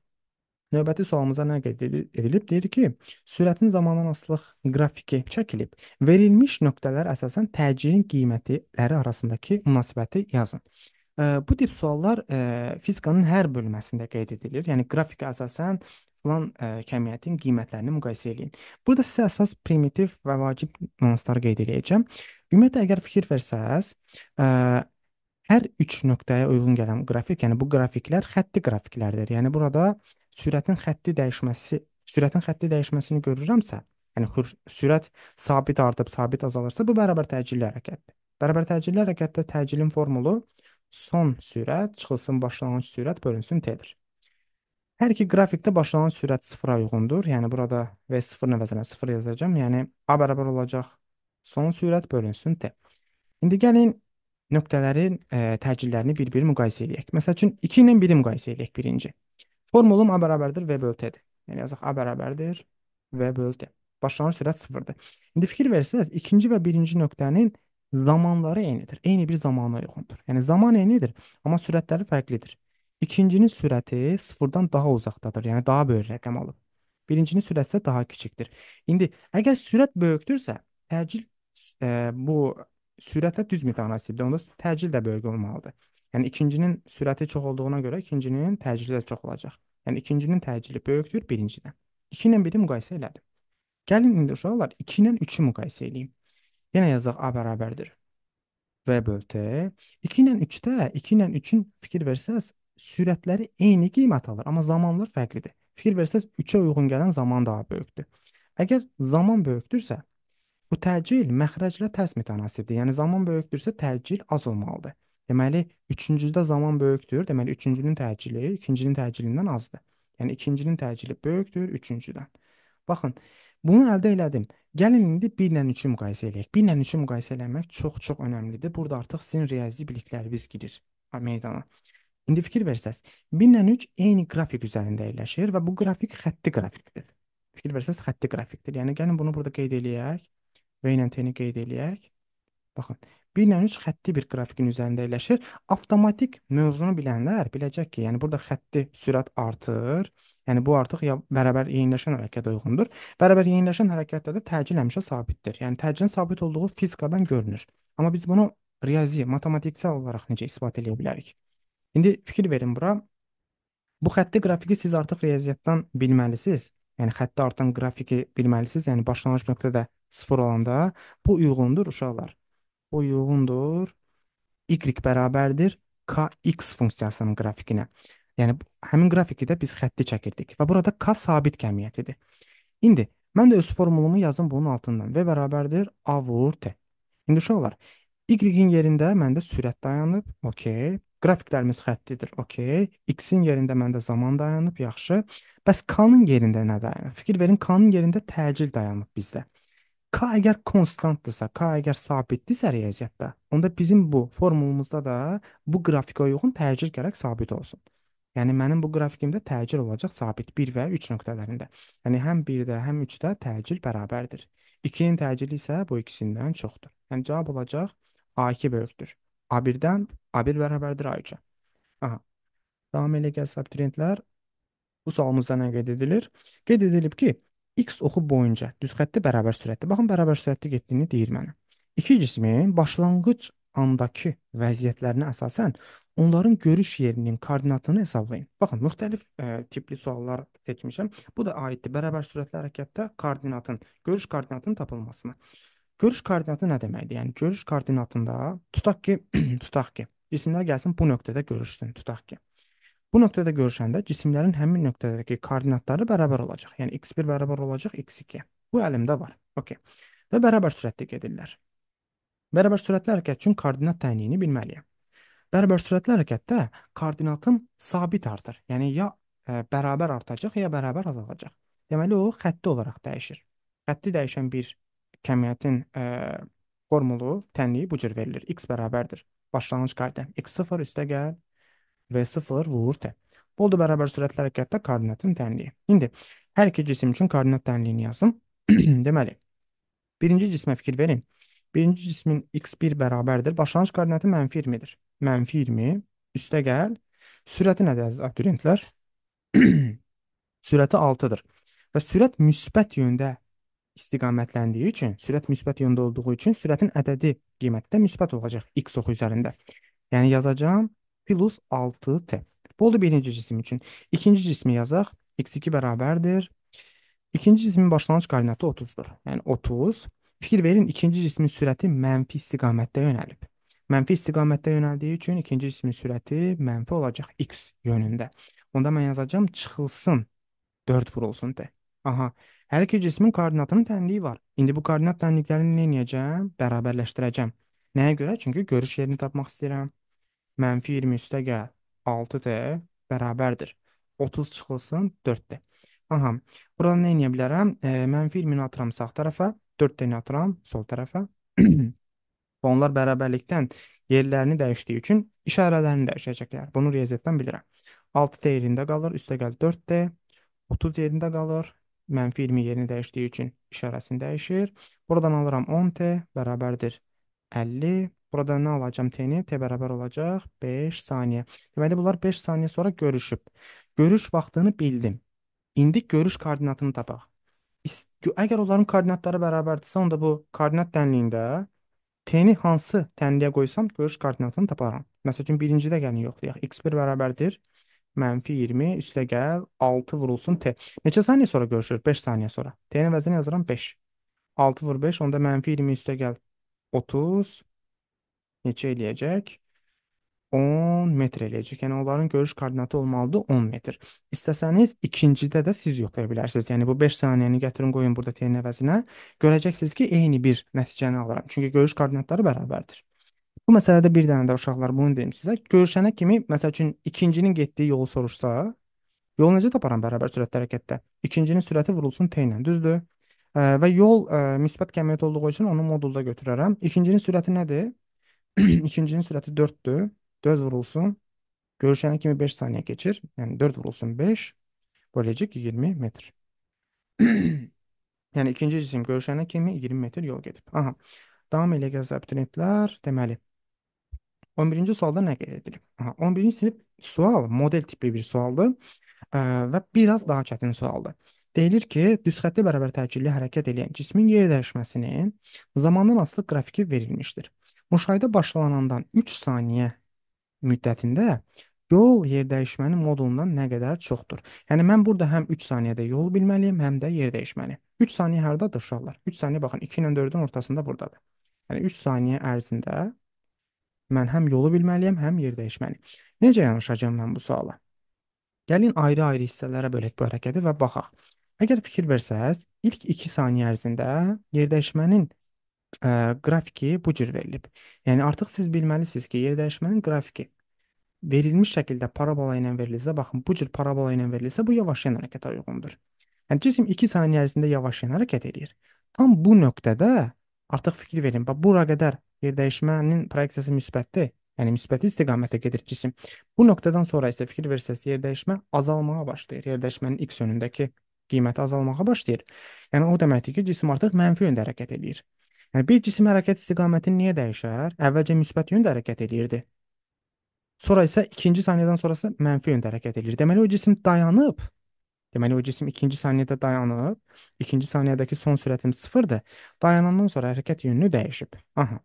Növbəti sualımıza nə qeyd edilib? Deyir ki, sürətin zamandan asılıq qrafiki çəkilib. Verilmiş nöqtələr əsasən təcilin qiymətləri arasındakı münasibəti yazın. Bu tip suallar fizikanın hər bölməsində qeyd edilir. Yəni qrafika əsasən filan kəmiyyətin qiymətlərini müqayisə eləyin. Burada sizə əsas primitiv və vacib nüansları qeyd eləyəcəm. Ümumiyyətlə əgər fikir versəz, Hər üç nöqtəyə uyğun gələn qrafik, yəni bu qrafiklər xətti qrafiklərdir. Yəni burada sürətin xətti dəyişməsi, sürətin xətti dəyişməsini görürəmsə, yəni sürət sabit artıb, sabit azalırsa, bu bərabər təcilli hərəkətdir. Bərabər təcilli hərəkətdə təcilin formulu son sürət çıxılsın başlanğıc sürət bölünsün t-dir. Hər iki qrafikdə başlanan sürət sıfıra uyğundur. Yəni burada V0 əvəzinə 0 yazacağam. Yəni A bərabər olacaq son sürət bölünsün T. İndi gəlin nöqtələrin e, təcillərini bir-biri müqayisə edək. Məsəl üçün 2 ilə 1-i müqayisə edək birinci. Formulum A bərabərdir V bölü T-dir. Yəni yazaq A bərabərdir V bölü T. Başlanğıc sürət 0-dır. İndi fikir versəniz, ikinci və birinci nöqtənin zamanları eynidir. Eyni bir zamana uyğundur. Yəni zaman eynidir, amma sürətləri fərqlidir. İkincinin sürəti 0-dan daha uzaqdadır. Yəni daha böyük rəqəm alıb. Birincinin sürəti isə daha kiçikdir. İndi əgər sürət böyükdürsə, təcil e, bu sürətə düz mütənasibdir. Onda təcil də böyük olmalıdır. Yəni ikincinin sürəti çox olduğuna görə ikincinin təcili də çox olacaq. Yəni ikincinin təcili böyükdür birincidən. 2 ilə 1-i müqayisə elədim. Gəlin indi uşaqlar 2 ilə 3-ü müqayisə eləyim. Yenə yazaq A bərabərdir. V böltü. 2 ilə 3-də 2 ilə 3-ün fikir versəz sürətləri eyni qiymət alır, amma zamanlar fərqlidir. Fikir versəz 3-ə uyğun gələn zaman daha böyükdür. Əgər zaman böyükdürsə, Bu təcil məxrəclə tərs mütənasibdir. Yəni zaman böyükdürsə təcil az olmalıdır. Deməli, üçüncüdə zaman böyükdür. Deməli, üçüncünün təcili ikincinin təcilindən azdır. Yəni ikincinin təcili böyükdür üçüncüdən. Baxın, bunu əldə elədim. Gəlin indi 1 ilə 3-ü müqayisə eləyək. 1 ilə 3-ü müqayisə eləmək çox-çox əhəmiylidir. Burada artıq sizin riyazi bilikləriniz girir meydana. İndi fikir versəz, 1 ilə 3 eyni qrafik üzərində yerləşir və bu qrafik xətti qrafikdir. Fikir versəz, xətti qrafikdir. Yəni gəlin bunu burada qeyd eləyək. V ilə T-ni qeyd eləyək. Baxın, 1 ilə 3 xətti bir qrafikin üzərində yerləşir. Avtomatik mövzunu bilənlər biləcək ki, yəni burada xətti sürət artır. Yəni bu artıq ya bərabər yeniləşən hərəkətə uyğundur. Bərabər yeniləşən hərəkətdə də təcil həmişə sabitdir. Yəni təcilin sabit olduğu fizikadan görünür. Amma biz bunu riyazi, matematiksel olaraq necə isbat edə bilərik? İndi fikir verin bura. Bu xətti qrafiki siz artıq riyaziyyatdan bilməlisiniz yəni xətti artan qrafiki bilməlisiniz. Yəni başlanğıc nöqtədə 0 olanda bu uyğundur uşaqlar. Bu uyğundur y bərabərdir kx funksiyasının qrafikinə. Yəni həmin qrafikdə biz xətti çəkirdik və burada k sabit kəmiyyətidir. İndi mən də öz formulumu yazım bunun altından. V bərabərdir a vur t. İndi uşaqlar, y-in yerində məndə sürət dayanıb. OK. Qrafiklərimiz xəttidir, okey. X-in yerində məndə zaman dayanıb, yaxşı. Bəs K-nın yerində nə dayanıb? Fikir verin, K-nın yerində təcil dayanıb bizdə. K əgər konstantdırsa, K əgər sabitdirsə riyaziyyatda, onda bizim bu formulumuzda da bu qrafikə uyğun təcil gərək sabit olsun. Yəni mənim bu qrafikimdə təcil olacaq sabit 1 və 3 nöqtələrində. Yəni həm 1-də, həm 3-də təcil bərabərdir. 2-nin təcili isə bu ikisindən çoxdur. Yəni cavab olacaq A2 böyükdür. A1-dən A1 bərabərdir A2-ə. Aha. Davam elə gəlsə abituriyentlər bu sualımızda nə qeyd edilir? Qeyd edilib ki, x oxu boyunca düz xətti bərabər sürətdə. Baxın, bərabər sürətdə getdiyini deyir mənə. İki cismin başlanğıc andakı vəziyyətlərinə əsasən onların görüş yerinin koordinatını hesablayın. Baxın, müxtəlif ə, e, tipli suallar seçmişəm. Bu da aiddir bərabər sürətli hərəkətdə koordinatın, görüş koordinatının tapılmasına. Görüş koordinatı nə deməkdir? Yəni görüş koordinatında tutaq ki, <clears throat> tutaq ki, Cisimlər gəlsin bu nöqtədə görüşsün, tutaq ki. Bu nöqtədə görüşəndə cisimlərin həmin nöqtədəki koordinatları bərabər olacaq. Yəni x1 bərabər olacaq x2. Bu əlimdə var. Okay. Və bərabər sürətdə gedirlər. Bərabər sürətli hərəkət üçün koordinat təyinini bilməliyəm. Bərabər sürətli hərəkətdə koordinatım sabit artır. Yəni ya e, bərabər artacaq ya bərabər azalacaq. Deməli o xətti olaraq dəyişir. Xətti dəyişən bir kəmiyyətin ə, e, formulu tənliyi bu cür verilir. x bərabərdir başlanğıc koordinat x0 üstə gəl v0 vur t. Bu oldu bərabər sürətli hərəkətdə koordinatın tənliyi. İndi hər iki cisim üçün koordinat tənliyini yazın. <clears throat> Deməli, birinci cismə fikir verin. Birinci cismin x1 bərabərdir. Başlanğıc koordinatı mənfi 20-dir. Mənfi 20 üstə gəl. Sürəti nədir əziz abituriyentlər? <clears throat> Sürəti 6-dır. Və sürət müsbət yöndə istiqamətləndiyi üçün, sürət müsbət yöndə olduğu üçün sürətin ədədi qiymətdə müsbət olacaq x oxu üzərində. Yəni yazacağam plus 6t. Bu oldu birinci cisim üçün. İkinci cismi yazaq. x2 bərabərdir. İkinci cismin başlanğıc koordinatı 30-dur. Yəni 30. Fikir verin, ikinci cismin sürəti mənfi istiqamətdə yönəlib. Mənfi istiqamətdə yönəldiyi üçün ikinci cismin sürəti mənfi olacaq x yönündə. Onda mən yazacağam çıxılsın 4 vurulsun t. Aha, Hər iki cismin koordinatının tənliyi var. İndi bu koordinat tənliklərini nə edəcəm? Bərabərləşdirəcəm. Nəyə görə? Çünki görüş yerini tapmaq istəyirəm. Mənfi 20 üstə gəl. 6D bərabərdir. 30 çıxılsın 4D. Aha, burada nə edə bilərəm? E, mənfi 20-ni atıram sağ tərəfə, 4D-ni atıram sol tərəfə. <clears throat> Onlar bərabərlikdən yerlərini dəyişdiyi üçün işarələrini dəyişəcəklər. Bunu riyaziyyatdan bilirəm. 6D yerində qalır, üstə gəl 4D, 30 yerində qalır, mənfi 20 yerini dəyişdiyi üçün işarəsini dəyişir. Buradan alıram 10t bərabərdir 50. Buradan nə alacam t-ni? T bərabər olacaq 5 saniyə. Deməli, bunlar 5 saniyə sonra görüşüb. Görüş vaxtını bildim. İndi görüş koordinatını tapaq. Əgər onların koordinatları bərabərdirsə, onda bu koordinat dənliyində t-ni hansı tənliyə qoysam görüş koordinatını taparam. Məsəl üçün, birincidə gəlin yoxlayaq. x1 bərabərdir 1. Mənfi 20 üstə gəl 6 vurulsun T. Neçə saniyə sonra görüşür? 5 saniyə sonra. T-nin vəzini yazıram 5. 6 vur 5 onda mənfi 20 üstə gəl 30. Neçə eləyəcək? 10 metr eləyəcək. Yəni onların görüş koordinatı olmalıdır 10 metr. İstəsəniz ikincidə də siz yoxlaya bilərsiniz. Yəni bu 5 saniyəni gətirin qoyun burada T-nin əvəzinə. Görəcəksiniz ki, eyni bir nəticəni alıram. Çünki görüş koordinatları bərabərdir. Bu məsələdə bir dənə də uşaqlar bunu deyim sizə. Görüşənə kimi, məsəl üçün ikincinin getdiyi yolu soruşsa, yolu necə taparam bərabər sürətli hərəkətdə? İkincinin sürəti vurulsun t ilə, düzdür? E, və yol e, müsbət kəmiyyət olduğu üçün onu modulda götürərəm. İkincinin sürəti nədir? <clears throat> ikincinin sürəti 4-dür. 4 vurulsun. Görüşənə kimi 5 saniyə keçir. Yəni 4 vurulsun 5. Böləcək 20 metr. <clears throat> yəni ikinci cisim görüşənə kimi 20 metr yol gedib. Aha. Davam elə gəz abituriyentlər. Deməli, 11-ci sualda nə qeyd edilib? Aha, 11-ci sinif sual model tipli bir sualdır və biraz daha çətin sualdır. Deyilir ki, düzxətti bərabər təkirli hərəkət edən cismin yer dəyişməsinin zamandan asılı qrafiki verilmişdir. Müşahidə başlanandan 3 saniyə müddətində yol yer dəyişmənin modulundan nə qədər çoxdur. Yəni mən burada həm 3 saniyədə yol bilməliyəm, həm də yer dəyişməni. 3 saniyə hardadır uşaqlar? 3 saniyə baxın 2 ilə 4-ün ortasında burdadır. Yəni 3 saniyə ərzində mən həm yolu bilməliyəm, həm yer dəyişməliyəm. Necə yanaşacağam mən bu suala? Gəlin ayrı-ayrı hissələrə bölək-bölək edib və baxaq. Əgər fikir versəz, ilk 2 saniyə ərzində yer dəyişmənin ə, qrafiki bu cür verilib. Yəni artıq siz bilməlisiniz ki, yer dəyişmənin qrafiki verilmiş şəkildə parabola ilə verilirsə, baxın bu cür parabola ilə verilirsə, bu yavaşlayan hərəkətə uyğundur. Yəni cisim 2 saniyə ərzində yavaşlayan hərəkət eləyir. Tam bu nöqtədə Artıq fikir verin. Bax bura qədər yer dəyişmənin proyeksiyası müsbətdir. Yəni müsbət istiqamətə gedir cisim. Bu nöqtədən sonra isə fikir versəz yer dəyişmə azalmağa başlayır. Yer dəyişmənin x önündəki qiyməti azalmağa başlayır. Yəni o deməkdir ki, cisim artıq mənfi yöndə hərəkət eləyir. Yəni bir cisim hərəkət istiqaməti niyə dəyişər? Əvvəlcə müsbət yöndə hərəkət eləyirdi. Sonra isə ikinci saniyədən sonrası mənfi yöndə hərəkət eləyir. Deməli o cisim dayanıb Deməli o cisim ikinci saniyədə dayanıb, ikinci saniyədəki son sürətim sıfırdır. Dayanandan sonra hərəkət yönünü dəyişib. Aha.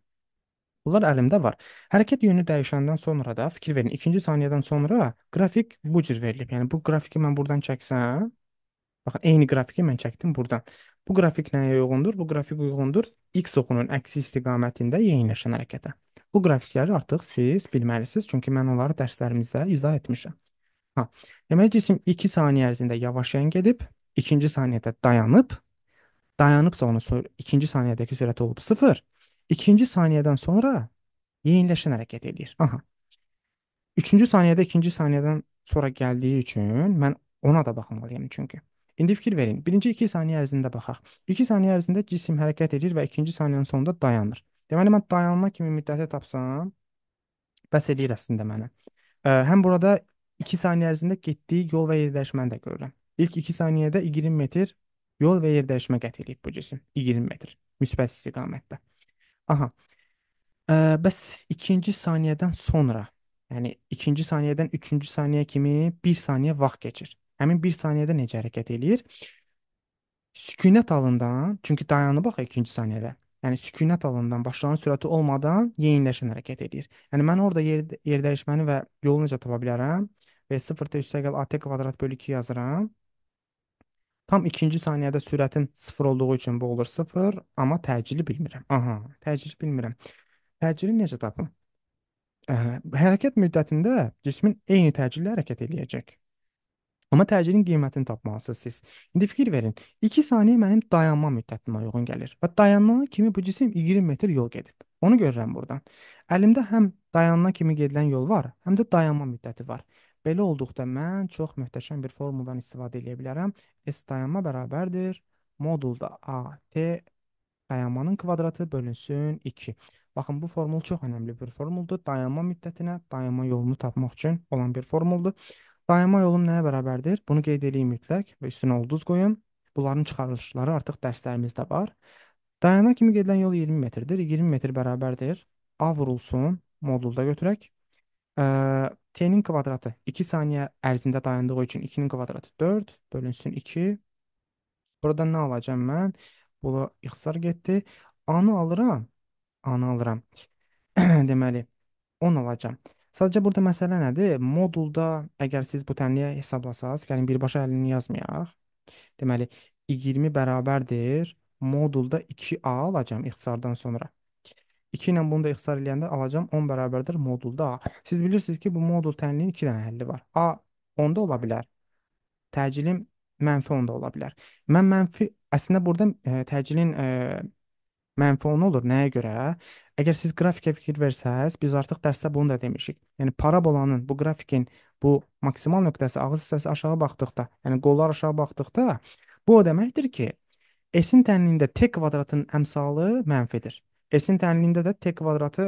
Bunlar əlimdə var. Hərəkət yönü dəyişəndən sonra da fikir verin, ikinci saniyədən sonra qrafik bu cür verilib. Yəni bu qrafiki mən buradan çəksəm, baxın eyni qrafiki mən çəkdim buradan. Bu qrafik nəyə uyğundur? Bu qrafik uyğundur x oxunun əksi istiqamətində yeniləşən hərəkətə. Bu qrafikləri artıq siz bilməlisiniz, çünki mən onları dərslərimizdə izah etmişəm. Ha, deməli cisim 2 saniyə ərzində yavaşayan gedib, ikinci saniyədə dayanıb, dayanıbsa onun ikinci saniyədəki sürəti olub 0, ikinci saniyədən sonra yeniləşən hərəkət eləyir. Aha. Üçüncü saniyədə ikinci saniyədən sonra gəldiyi üçün mən ona da baxmalıyam çünki. İndi fikir verin. Birinci 2 saniyə ərzində baxaq. 2 saniyə ərzində cisim hərəkət edir və ikinci saniyənin sonunda dayanır. Deməli, mən dayanma kimi müddəti tapsam, bəs eləyir əslində mənə. Həm burada 2 saniyə ərzində getdiyi yol və yerdəyişməni də görürəm. İlk 2 saniyədə 20 metr yol və yerdəyişmə qət edib bu cisim. 20 metr müsbət istiqamətdə. Aha. Ə, bəs ikinci saniyədən sonra, yəni ikinci saniyədən üçüncü saniyəyə kimi 1 saniyə vaxt keçir. Həmin 1 saniyədə necə hərəkət eləyir? Sükunət alından, çünki dayanıb axı ikinci saniyədə. Yəni sükunət alından başlanan sürəti olmadan yeyinləşən hərəkət eləyir. Yəni mən orada yer, yer dəyişməni və yolu necə tapa bilərəm? və 0-də üstəgəl AT kvadrat bölü 2 yazıram. Tam ikinci saniyədə sürətim 0 olduğu üçün bu olur 0, amma təcili bilmirəm. Aha, təcili bilmirəm. Təcili necə tapım? Hərəkət müddətində cismin eyni təcillə hərəkət eləyəcək. Amma təcilin qiymətini tapmalısınız siz. İndi fikir verin. 2 saniyə mənim dayanma müddətimə uyğun gəlir və dayanana kimi bu cisim 20 metr yol gedib. Onu görürəm buradan. Əlimdə həm dayanana kimi gedilən yol var, həm də dayanma müddəti var. Belə olduqda mən çox möhtəşəm bir formuldan istifadə edə bilərəm. S dayanma bərabərdir. Modulda A, T dayanmanın kvadratı bölünsün 2. Baxın, bu formul çox önəmli bir formuldur. Dayanma müddətinə, dayanma yolunu tapmaq üçün olan bir formuldur. Dayanma yolu nəyə bərabərdir? Bunu qeyd edeyim mütləq və üstünə ulduz qoyun. Bunların çıxarılışları artıq dərslərimizdə var. Dayana kimi gedilən yol 20 metrdir. 20 metr bərabərdir. A vurulsun, modulda götürək. Ə, t-nin kvadratı 2 saniyə ərzində dayandığı üçün 2-nin kvadratı 4 bölünsün 2. Burada nə alacağım mən? Bula ixtisar getdi. A-nı alıram. A-nı alıram. <clears throat> Deməli, 10 alacağam. Sadəcə burada məsələ nədir? Modulda əgər siz bu tənliyə hesablasanız, gəlin yəni birbaşa əlini yazmayaq. Deməli, 20 bərabərdir. Modulda 2A alacağam ixtisardan sonra. 2 ilə bunu da ixtisar eləyəndə alacam 10 bərabərdir modulda A. Siz bilirsiniz ki, bu modul tənliyin 2 dənə həlli var. A 10-da ola bilər. Təcilin mənfi 10-da ola bilər. Mən mənfi əslində burada ə, e, təcilin ə, e, mənfi 10 olur. Nəyə görə? Əgər siz qrafikə fikir versəz, biz artıq dərsdə bunu da demişik. Yəni parabolanın bu qrafikin bu maksimal nöqtəsi ağız hissəsi aşağı baxdıqda, yəni qollar aşağı baxdıqda bu o deməkdir ki, S-in tənliyində t kvadratının əmsalı mənfidir. S-in tənliyində də t kvadratı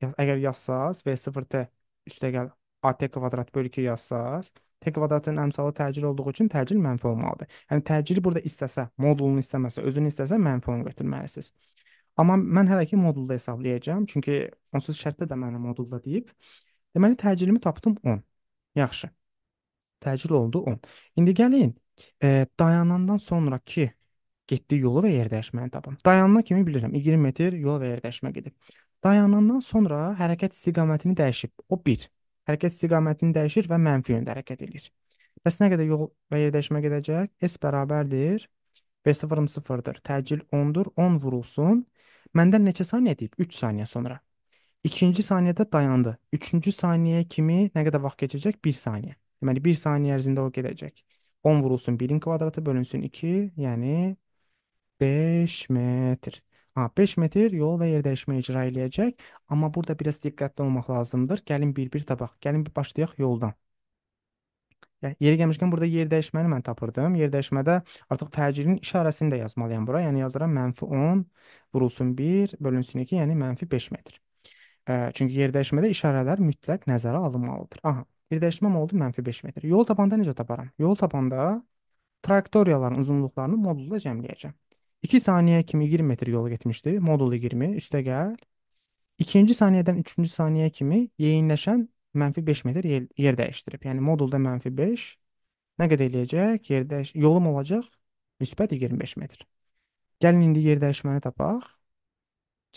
ya- əgər yazsaz V0t üstəgəl at kvadrat bölü 2 yazsaz, t kvadratın əmsalı təcil olduğu üçün təcil mənfi olmalıdır. Yəni təcili burada istəsə, modulunu istəməsə, özünü istəsə mənfi onu götürməlisiniz. Amma mən hələ ki modulda hesablayacağam, çünki onsuz şərtdə də mənə modulda deyib. Deməli təcilimi tapdım 10. Yaxşı. Təcil oldu 10. İndi gəlin, e, dayanandan sonrakı getdiyi yolu və yerdəyişməni tapın. Dayanana kimi bilirəm 20 metr yol və yerdəyişmə gedib. Dayanandan sonra hərəkət istiqamətini dəyişib. O 1. Hərəkət istiqamətini dəyişir və mənfi yöndə hərəkət edir. Bəs nə qədər yol və yerdəyişmə gedəcək? S bərabərdir B0-ım 0-dır. Təcil 10-dur. 10 vurulsun. Məndən neçə saniyə deyib? 3 saniyə sonra. İkinci saniyədə dayandı. Üçüncü saniyəyə kimi nə qədər vaxt keçəcək? 1 saniyə. Deməli 1 saniyə ərzində o gedəcək. 10 vurulsun 1-in kvadratı bölünsün 2, yəni 5 metr. Ha, 5 metr yol və yer dəyişmə icra eləyəcək. Amma burada biraz diqqətli olmaq lazımdır. Gəlin bir-bir tapaq. Gəlin bir başlayaq yoldan. Yeri gəlmişkən burada yer dəyişməni mən tapırdım. Yer dəyişmədə artıq təcilin işarəsini də yazmalıyam bura. Yəni yazıram mənfi 10 vurulsun 1 bölünsün 2, yəni mənfi 5 metr. E, çünki yer dəyişmədə işarələr mütləq nəzərə alınmalıdır. Aha, yer dəyişməm oldu mənfi 5 metr. Yol tapanda necə taparam? Yol tapanda traktoriyaların uzunluqlarını modulla cəmləyəcəm. 2 saniyə kimi 20 metr yol getmişdi. Modulu 20 üstə gəl. İkinci saniyədən üçüncü saniyəyə kimi yeyinləşən mənfi 5 metr yer, yer dəyişdirib. Yəni modulda mənfi 5 nə qədər eləyəcək? Yer dəyiş yolum olacaq müsbət 25 metr. Gəlin indi yer dəyişməni tapaq.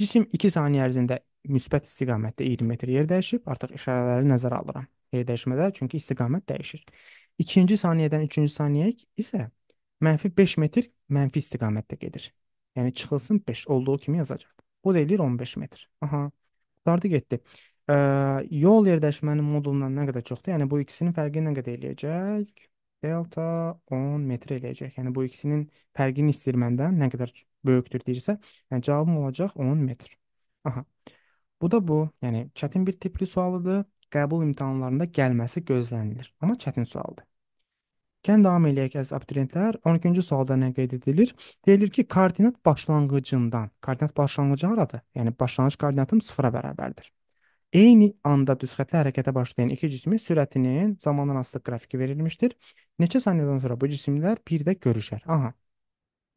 Cisim 2 saniyə ərzində müsbət istiqamətdə 20 metr yer dəyişib. Artıq işarələri nəzərə alıram. Yer dəyişmədə çünki istiqamət dəyişir. İkinci saniyədən üçüncü saniyəyə isə Mənfi 5 metr mənfi istiqamətdə gedir. Yəni çıxılsın 5 olduğu kimi yazacaq. Bu da eləyir 15 metr. Aha. Qurtardı getdi. Ə, yol yerləşmənin modulundan nə qədər çoxdur? Yəni bu ikisinin fərqi nə qədər eləyəcək? Delta 10 metr eləyəcək. Yəni bu ikisinin fərqini istəyir məndən nə qədər böyükdür deyirsə, yəni cavabım olacaq 10 metr. Aha. Bu da bu. Yəni çətin bir tipli sualıdır. Qəbul imtahanlarında gəlməsi gözlənilir. Amma çətin sualdır. Gəlin davam eləyək əziz abituriyentlər. 12-ci sualda nə qeyd edilir? Deyilir ki, koordinat başlanğıcından, koordinat başlanğıcı haradır? Yəni başlanğıc koordinatım 0-a bərabərdir. Eyni anda düzxətli hərəkətə başlayan iki cismin sürətinin zamandan asılı qrafiki verilmişdir. Neçə saniyədən sonra bu cisimlər bir də görüşər. Aha.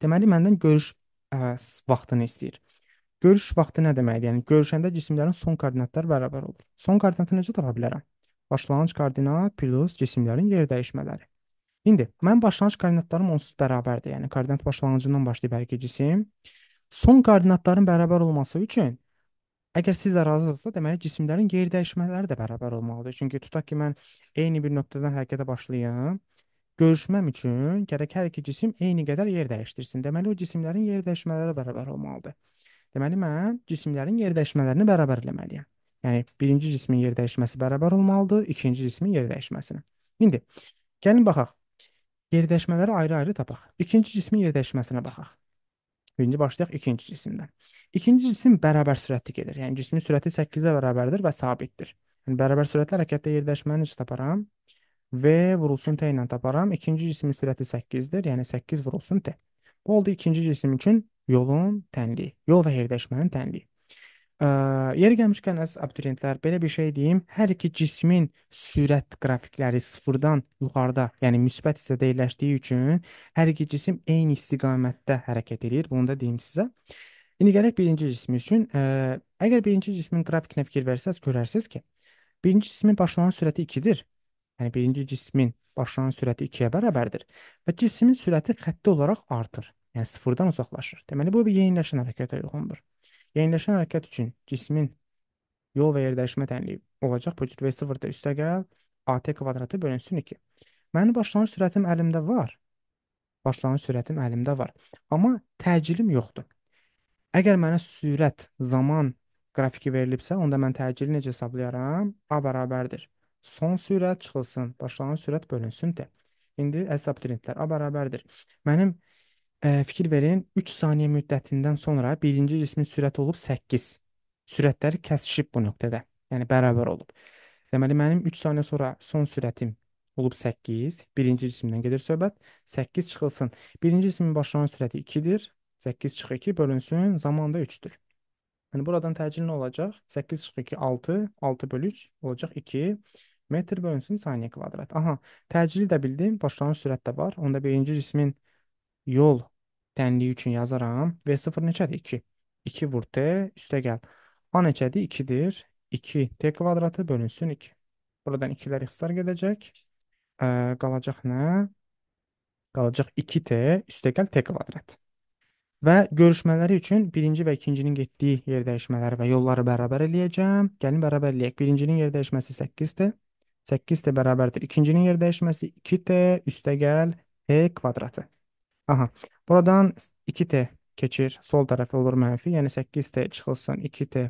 Deməli məndən görüş ə, vaxtını istəyir. Görüş vaxtı nə deməkdir? Yəni görüşəndə cisimlərin son koordinatları bərabər olur. Son koordinatı necə tapa bilərəm? Başlanğıc koordinat plus cisimlərin yer dəyişmələri. İndi mənim başlanğıc koordinatlarım onsuz bərabərdir. Yəni koordinat başlanğıcından başlayıb hər iki cisim son koordinatların bərabər olması üçün əgər siz də razısınızsa, deməli cisimlərin yer dəyişmələri də bərabər olmalıdır. Çünki tutaq ki, mən eyni bir nöqtədən hərəkətə başlayım. Görüşməm üçün gərək hər iki cisim eyni qədər yer dəyişdirsin. Deməli o cisimlərin yer dəyişmələri bərabər olmalıdır. Deməli mən cisimlərin yer dəyişmələrini bərabər eləməliyəm. Yəni birinci cismin yer dəyişməsi bərabər olmalıdır ikinci cismin yer dəyişməsinə. İndi gəlin baxaq. Yerdəyişmələri ayrı-ayrı tapaq. İkinci cismin yerdəyişməsinə baxaq. Birinci başlayaq ikinci cisimdən. İkinci cisim bərabər sürətli gedir. Yəni cismin sürəti 8-ə bərabərdir və sabitdir. Yəni bərabər sürətli hərəkətdə yerdəyişməni necə taparam? V vurulsun T ilə taparam. İkinci cismin sürəti 8-dir. Yəni 8 vurulsun T. Bu oldu ikinci cisim üçün yolun tənliyi, yol və yerdəyişmənin tənliyi. Ə, yeri gəlmişkən, əziz abituriyentlər, belə bir şey deyim. Hər iki cismin sürət qrafikləri sıfırdan yuxarıda, yəni müsbət hissədə yerləşdiyi üçün hər iki cisim eyni istiqamətdə hərəkət eləyir. Bunu da deyim sizə. İndi gələk birinci cismi üçün. Ə, əgər birinci cismin qrafikinə fikir versəz, görərsiniz ki, birinci cismin başlanan sürəti 2-dir. Yəni birinci cismin başlanan sürəti 2-yə bərabərdir və cismin sürəti xətti olaraq artır. Yəni sıfırdan uzaqlaşır. Deməli bu bir yeniləşən hərəkətə uyğundur. Yeniləşən hərəkət üçün cismin yol və yerdəyişmə tənliyi olacaq. Bu cür V0-da üstəgəl AT kvadratı bölünsün 2. Mənim başlanğıc sürətim əlimdə var. Başlanğıc sürətim əlimdə var. Amma təcilim yoxdur. Əgər mənə sürət, zaman qrafiki verilibsə, onda mən təcili necə hesablayaram? A bərabərdir. Son sürət çıxılsın, başlanğıc sürət bölünsün T. İndi əziz abituriyentlər, A bərabərdir. Mənim Ə, fikir verin, 3 saniyə müddətindən sonra birinci cismin sürəti olub 8. Sürətləri kəsişib bu nöqtədə. Yəni bərabər olub. Deməli mənim 3 saniyə sonra son sürətim olub 8. Birinci cisimdən gedir söhbət. 8 çıxılsın. Birinci cismin başlanan sürəti 2-dir. 8 çıx 2 bölünsün, zaman da 3-dür. Yəni buradan təcil nə olacaq? 8 çıx 2 6, 6 bölü 3 olacaq 2 metr bölünsün saniyə kvadrat. Aha, təcili də bildim, başlanan sürət də var. Onda birinci cismin yol tənliyi üçün yazaram. V0 neçədir? 2. 2 vur T üstə gəl. A neçədir? 2-dir. 2 T kvadratı bölünsün 2. Buradan 2-lər ixtisar gedəcək. Ə, qalacaq nə? Qalacaq 2T üstə gəl T kvadrat. Və görüşmələri üçün birinci və ikincinin getdiyi yer dəyişmələri və yolları bərabər eləyəcəm. Gəlin bərabər eləyək. Birincinin yer dəyişməsi 8-dir. 8 də bərabərdir. İkincinin yer dəyişməsi 2T üstə gəl T kvadratı. Aha. Buradan 2t keçir. Sol tərəfi olur mənfi. Yəni 8t çıxılsın 2t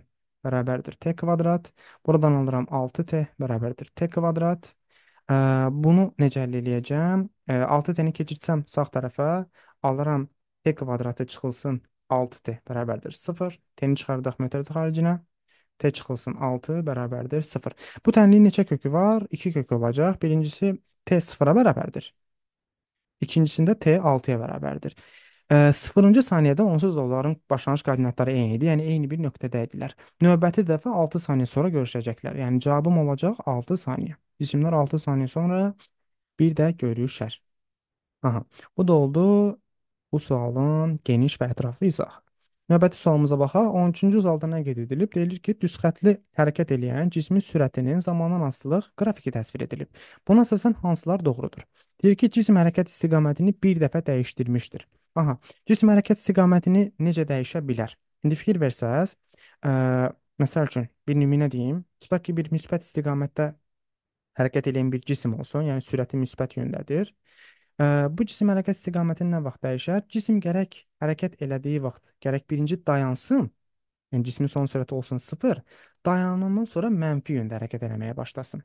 bərabərdir t kvadrat. Buradan alıram 6t bərabərdir t kvadrat. Ə, bunu necə həll eləyəcəm? 6t-ni keçirtsəm sağ tərəfə alıram t kvadratı çıxılsın 6t bərabərdir 0. T-ni çıxardaq mötərizə xaricinə. T çıxılsın 6 bərabərdir 0. Bu tənliyin neçə kökü var? 2 kökü olacaq. Birincisi t 0-a bərabərdir. İkincisində T 6-ya bərabərdir. E, sıfırıncı saniyədə onsuz da onların başlanğıc koordinatları eyni idi. Yəni eyni bir nöqtədə idilər. Növbəti dəfə 6 saniyə sonra görüşəcəklər. Yəni cavabım olacaq 6 saniyə. Cisimlər 6 saniyə sonra bir də görüşər. Aha. Bu da oldu bu sualın geniş və ətraflı izahı. Növbəti sualımıza baxaq. 13-cü sualda nə qeyd edilib? Deyilir ki, düzxətli hərəkət edən cismin sürətinin zamandan asılıq qrafiki təsvir edilib. Buna əsasən hansılar doğrudur? Deyir ki, cism hərəkət istiqamətini bir dəfə dəyişdirmişdir. Aha, cism hərəkət istiqamətini necə dəyişə bilər? İndi fikir versəz, ə, məsəl üçün bir nümunə deyim. Tutaq ki, bir müsbət istiqamətdə hərəkət edən bir cisim olsun, yəni sürəti müsbət yöndədir. Ə, bu cisim hərəkət istiqamətini nə vaxt dəyişər? Cisim gərək hərəkət elədiyi vaxt, gərək birinci dayansın, yəni cismin son sürəti olsun 0, dayanandan sonra mənfi yöndə hərəkət eləməyə başlasın.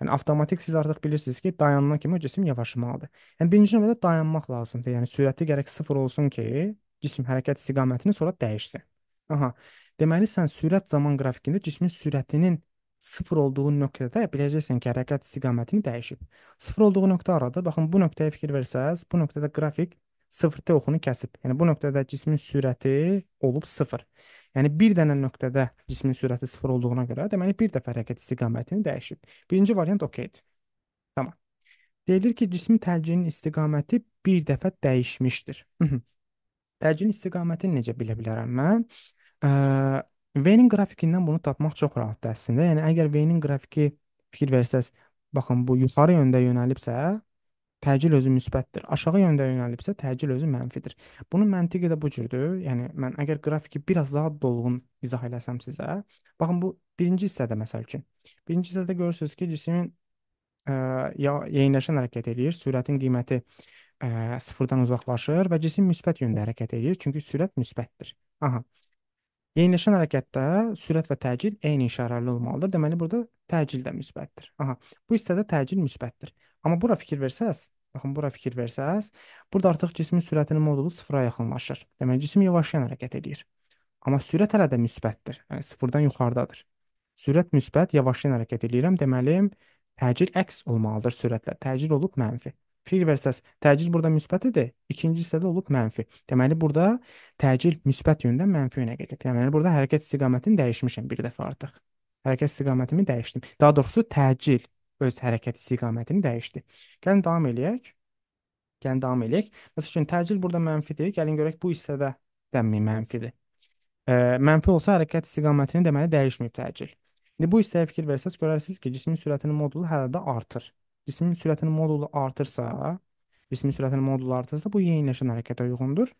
Yəni avtomatik siz artıq bilirsiniz ki, dayanana kimi o cisim yavaşlamalıdır. Yəni birinci növbədə dayanmaq lazımdır. Yəni sürəti gərək sıfır olsun ki, cisim hərəkət istiqamətini sonra dəyişsin. Aha. Deməli sən sürət zaman qrafikində cismin sürətinin sıfır olduğu nöqtədə biləcəksən ki, hərəkət istiqamətini dəyişib. Sıfır olduğu nöqtə aradır. Baxın bu nöqtəyə fikir versəz, bu nöqtədə qrafik sıfır toxunu kəsib. Yəni bu nöqtədə cismin sürəti olub sıfır. Yəni bir dənə nöqtədə cismin sürəti sıfır olduğuna görə deməli bir dəfə hərəkət istiqamətini dəyişib. Birinci variant okeydir. Tamam. Deyilir ki, cismin təlcinin istiqaməti bir dəfə dəyişmişdir. təlcinin istiqamətini necə bilə bilərəm mən? Ə, V-nin qrafikindən bunu tapmaq çox rahatdır əslində. Yəni əgər V-nin qrafiki fikir versəz, baxın bu yuxarı yöndə yönəlibsə, Təcil özü müsbətdir. Aşağı yöndə yönəlibsə, təcil özü mənfidir. Bunun məntiqi də bu cürdür. Yəni mən əgər qrafiki biraz daha dolğun izah eləsəm sizə, baxın bu birinci hissədə məsəl üçün. Birinci hissədə görürsüz ki, cismin ə, e, yeniləşən hərəkət eləyir, sürətin qiyməti ə, e, sıfırdan uzaqlaşır və cisim müsbət yöndə hərəkət eləyir, çünki sürət müsbətdir. Aha. Yeniləşən hərəkətdə sürət və təcil eyni işarəli olmalıdır. Deməli burada təcil də müsbətdir. Aha. Bu hissədə təcil müsbətdir. Amma bura fikir versəz, baxın bura fikir versəz, burada artıq cismin sürətinin modulu sıfıra yaxınlaşır. Deməli cisim yavaşayan hərəkət edir. Amma sürət hələ də müsbətdir. Yəni sıfırdan yuxarıdadır. Sürət müsbət, yavaşayan hərəkət edirəm. Deməli təcil əks olmalıdır sürətlə. Təcil olub mənfi. Fikir versəz, təcil burada müsbətidir. İkinci hissədə olub mənfi. Deməli burada təcil müsbət yöndən mənfi yönə gedib. Deməli yəni, burada hərəkət istiqamətini dəyişmişəm bir dəfə artıq. Hərəkət istiqamətimi dəyişdim. Daha doğrusu təcil öz hərəkət istiqamətini dəyişdi. Gəlin davam eləyək. Gəlin davam eləyək. Məsəl üçün təcil burada mənfidir. Gəlin görək bu hissədə dəmi mənfidir. E, mənfi olsa hərəkət istiqamətini deməli dəyişməyib təcil. İndi bu hissəyə fikir versəz görərsiniz ki, cismin sürətinin modulu hələ də artır. Cismin sürətinin modulu artırsa, cismin sürətinin modulu artırsa bu yeniləşən hərəkətə uyğundur.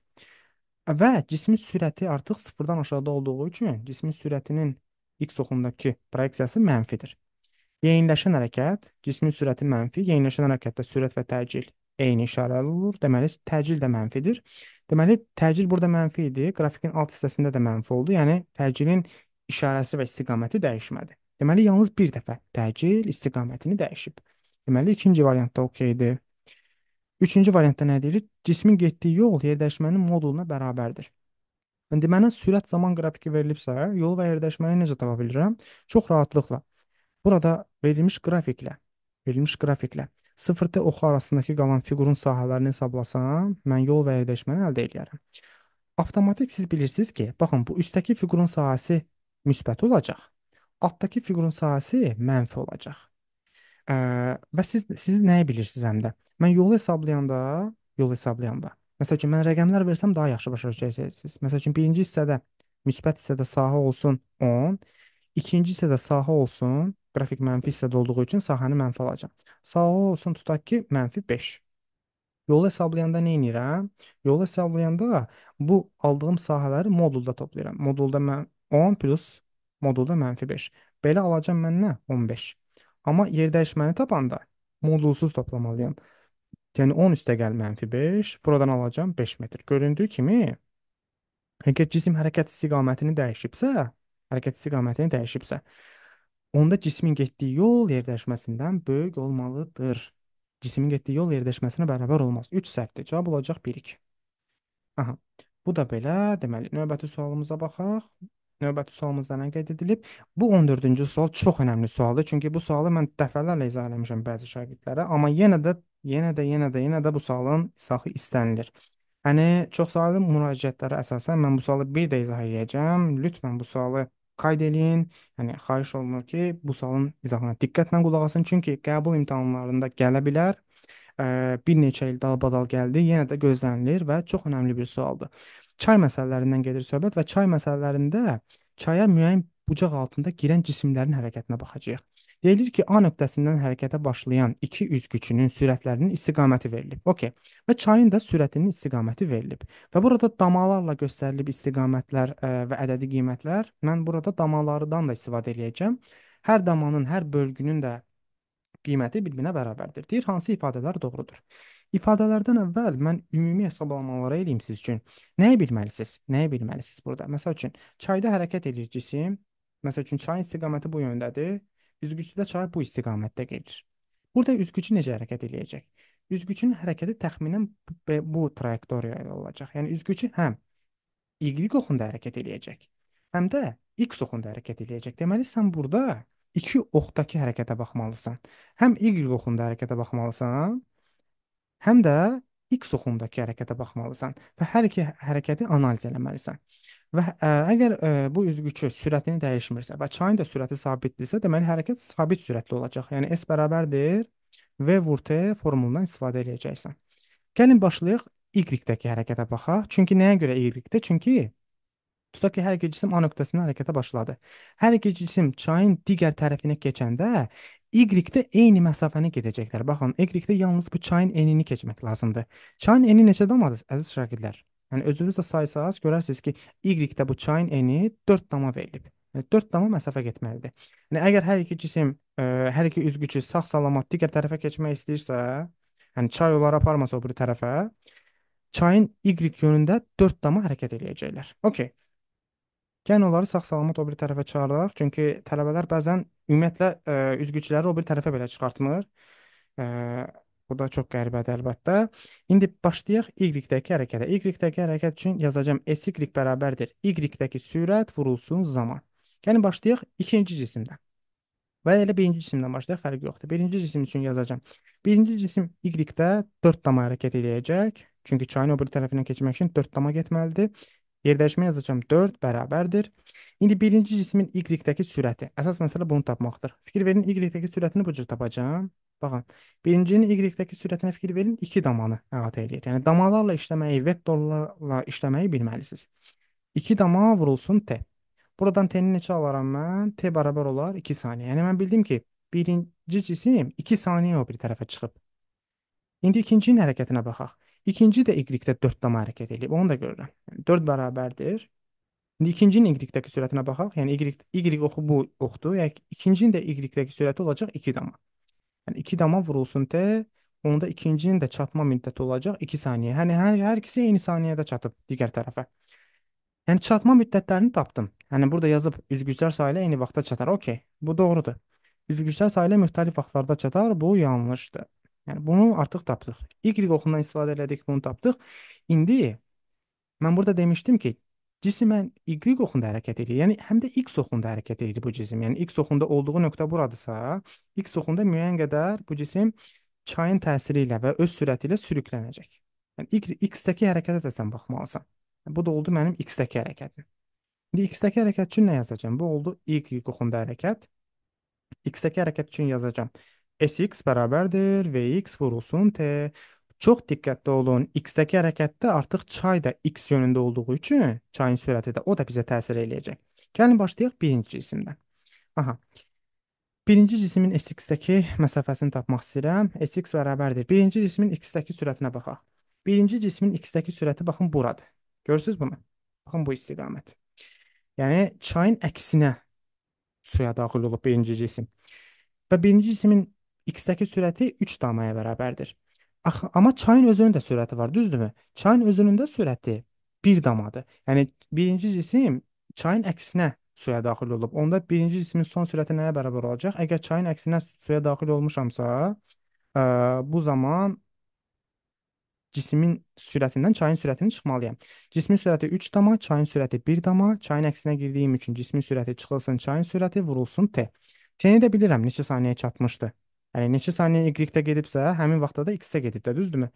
Və cismin sürəti artıq sıfırdan aşağıda olduğu üçün cismin sürətinin x oxundakı proyeksiyası mənfidir. Yeyinləşən hərəkət, cismin sürəti mənfi, yeyinləşən hərəkətdə sürət və təcil eyni işarəli olur. Deməli, təcil də mənfidir. Deməli, təcil burada mənfi idi. Qrafikin alt hissəsində də mənfi oldu. Yəni təcilin işarəsi və istiqaməti dəyişmədi. Deməli, yalnız bir dəfə təcil istiqamətini dəyişib. Deməli, ikinci variantda okeydir. Üçüncü variantda nə deyilir? Cismin getdiyi yol yer dəyişmənin moduluna bərabərdir. Deməli, sürət zaman qrafiki verilibsə, yol və yer dəyişməni necə tapa bilirəm? Çox rahatlıqla. Burada verilmiş qrafiklə, verilmiş qrafiklə 0-tə oxu arasındakı qalan fiqurun sahələrini hesablasam, mən yol və yerləşməni əldə edərəm. Avtomatik siz bilirsiniz ki, baxın bu üstdəki fiqurun sahəsi müsbət olacaq. Altdakı fiqurun sahəsi mənfi olacaq. Ə, və siz siz nəyi bilirsiniz həm də? Mən yolu hesablayanda, yolu hesablayanda. Məsəl üçün mən rəqəmlər versəm daha yaxşı başa düşəcəksiniz. Məsəl üçün birinci hissədə müsbət hissədə sahə olsun 10, ikinci hissədə sahə olsun Qrafik mənfi hissədə olduğu üçün sahəni mənfi alacam. Sağa olsun tutaq ki, mənfi 5. Yolu hesablayanda nə edirəm? Yolu hesablayanda bu aldığım sahələri modulda toplayıram. Modulda mən 10 plus modulda mənfi 5. Belə alacam mən nə? 15. Amma yer dəyişməni tapanda modulsuz toplamalıyam. Yəni 10 üstə gəl mənfi 5. Buradan alacam 5 metr. Göründüyü kimi, əgər cisim hərəkət istiqamətini dəyişibsə, hərəkət istiqamətini dəyişibsə, Onda cismin getdiyi yol yerləşməsindən böyük olmalıdır. Cismin getdiyi yol yerləşməsinə bərabər olmaz. 3 səhvdir. Cavab olacaq 1-2. Aha. Bu da belə. Deməli, növbəti sualımıza baxaq. Növbəti sualımızda nə qeyd edilib? Bu 14-cü sual çox önəmli sualdır. Çünki bu sualı mən dəfələrlə izah eləmişəm bəzi şagirdlərə, amma yenə də yenə də yenə də yenə də bu sualın izahı istənilir. Yəni çox saylı müraciətlərə əsasən mən bu sualı bir də izah edəcəm. Lütfən bu sualı Qayd eləyin. Yəni xahiş olunur ki, bu sualın izahına diqqətlə qulaq asın, çünki qəbul imtahanlarında gələ bilər. Ə, bir neçə il dalbadal gəldi, yenə də gözlənilir və çox önəmli bir sualdır. Çay məsələlərindən gedir söhbət və çay məsələlərində çaya müəyyən bucaq altında girən cisimlərin hərəkətinə baxacağıq. Deyilir ki, A nöqtəsindən hərəkətə başlayan iki üz gücünün sürətlərinin istiqaməti verilib. OK. Və çayın da sürətinin istiqaməti verilib. Və burada damalarla göstərilib istiqamətlər ə, e, və ədədi qiymətlər. Mən burada damalardan da istifadə eləyəcəm. Hər damanın, hər bölgünün də qiyməti bir-birinə bərabərdir. Deyir hansı ifadələr doğrudur? İfadələrdən əvvəl mən ümumi hesablamaları eləyim siz üçün. Nəyi bilməlisiniz? Nəyi bilməlisiniz burada? Məsəl üçün çayda hərəkət eləyir cisim. Məsəl üçün çayın istiqaməti bu yöndədir. Üzgüçüdə çay bu istiqamətdə gedir. Burada üzgücü necə hərəkət eləyəcək? Üzgücün hərəkəti təxminən bu trayektoriya ilə olacaq. Yəni üzgücü həm y oxunda hərəkət eləyəcək, həm də x oxunda hərəkət eləyəcək. Deməli sən burada iki oxdakı hərəkətə baxmalısan. Həm y oxunda hərəkətə baxmalısan, həm də X oxundakı hərəkətə baxmalısan və hər iki hərəkəti analiz eləməlisən. Və ə, e, əgər ə, e, bu üzgüçü sürətini dəyişmirsə və çayın da sürəti sabitdirsə, deməli hərəkət sabit sürətli olacaq. Yəni S bərabərdir V vur T formulundan istifadə edəcəksən. Gəlin başlayaq Y-dəki hərəkətə baxaq. Çünki nəyə görə Y-də? Çünki Tutaq ki, hər iki cisim A nöqtəsindən hərəkətə başladı. Hər iki cisim çayın digər tərəfinə keçəndə Y-də eyni məsafəni gedəcəklər. Baxın, Y-də yalnız bu çayın enini keçmək lazımdır. Çayın eni neçə damadır, əziz şagirdlər? Yəni özünüz də saysanız görərsiniz ki, Y-də bu çayın eni 4 dama verilib. Yəni 4 dama məsafə getməlidir. Yəni əgər hər iki cisim, ə, e, hər iki üzgücü sağ-salamat digər tərəfə keçmək istəyirsə, yəni çay onları aparmasa o biri tərəfə, çayın Y yönündə 4 dama hərəkət eləyəcəklər. Okay. Gəlin onları sağ-salamat o bir tərəfə çıxardaq. Çünki tələbələr bəzən ümumiyyətlə ə, e, üzgüçləri o bir tərəfə belə çıxartmır. Ə, e, bu da çox qəribədir əlbəttə. İndi başlayaq y-dəki hərəkətə. Y-dəki hərəkət üçün yazacağam s y bərabərdir. Y-dəki sürət vurulsun zaman. Gəlin başlayaq ikinci cisimdən. Və elə birinci cisimdən başlayaq, fərqi yoxdur. Birinci cisim üçün yazacağam. Birinci cisim y-də 4 dama hərəkət eləyəcək. Çünki çayın o bir tərəfindən keçmək üçün 4 dama getməlidir. Yerləşmə yazacağam 4 bərabərdir. İndi birinci cismin y-dəki sürəti. Əsas məsələ bunu tapmaqdır. Fikir verin, y-dəki sürətini bu cür tapacağam. Baxın, birincinin y-dəki sürətinə fikir verin, 2 damanı əhatə eləyir. Yəni, damalarla işləməyi, vektorlarla işləməyi bilməlisiniz. 2 dama vurulsun t. Buradan t-ni neçə alaram mən? t bərabər olar 2 saniyə. Yəni, mən bildim ki, birinci cisim 2 saniyə o bir tərəfə çıxıb. İndi ikincinin hərəkətinə baxaq. İkinci də y-də 4 dama hərəkət edib. Onu da görürəm. Yəni 4 bərabərdir. İndi ikincinin y-dəki sürətinə baxaq. Yəni y y oxu bu oxdur. Yəni ikincinin də y-dəki sürəti olacaq 2 dama. Yəni 2 dama vurulsun t, onda ikincinin də çatma müddəti olacaq 2 saniyə. Yəni hər hər ikisi eyni saniyədə çatıb digər tərəfə. Yəni çatma müddətlərini tapdım. Yəni burada yazıb üzgüçlər sayı ilə eyni vaxtda çatar. OK. Bu doğrudur. Üzgüçlər sayı ilə müxtəlif vaxtlarda çatar. Bu yanlışdır. Yəni bunu artıq tapdıq. Y oxundan istifadə elədik, bunu tapdıq. İndi mən burada demişdim ki, cismən y oxunda hərəkət edir. Yəni həm də x oxunda hərəkət edir bu cisim. Yəni x oxunda olduğu nöqtə buradırsa, x oxunda müəyyən qədər bu cisim çayın təsiri ilə və öz sürəti ilə sürüklənəcək. Yəni x-dəki hərəkətə də sən baxmalısan. Yəni, bu da oldu mənim x-dəki hərəkətim. İndi x-dəki hərəkət üçün nə yazacağam? Bu oldu y oxunda hərəkət. X-dəki hərəkət üçün yazacağam. SX bərabərdir VX vurulsun T. Çox diqqətli olun. X-dəki hərəkətdə artıq çay da X yönündə olduğu üçün çayın sürəti də o da bizə təsir eləyəcək. Gəlin başlayaq birinci cisimdən. Aha. Birinci cismin SX-dəki məsafəsini tapmaq istəyirəm. SX bərabərdir. Birinci cismin X-dəki sürətinə baxaq. Birinci cismin X-dəki sürəti baxın buradır. Görürsüz bunu? Baxın bu istiqamət. Yəni çayın əksinə suya daxil olub birinci cisim. Və birinci cismin X-dəki sürəti 3 damaya bərabərdir. Axı amma çayın özünün də sürəti var, düzdürmü? Çayın özünün də sürəti 1 damadır. Yəni birinci cisim çayın əksinə suya daxil olub. Onda birinci cismin son sürəti nəyə bərabər olacaq? Əgər çayın əksinə suya daxil olmuşamsa, ə, bu zaman cismin sürətindən çayın sürətini çıxmalıyam. Cismin sürəti 3 dama, çayın sürəti 1 dama. Çayın əksinə girdiyim üçün cismin sürəti çıxılsın, çayın sürəti vurulsun t. T-ni də bilirəm neçə saniyəyə çatmışdı. Yəni neçə saniyə y-də gedibsə, həmin vaxtda da x-ə gedib də, düzdürmü?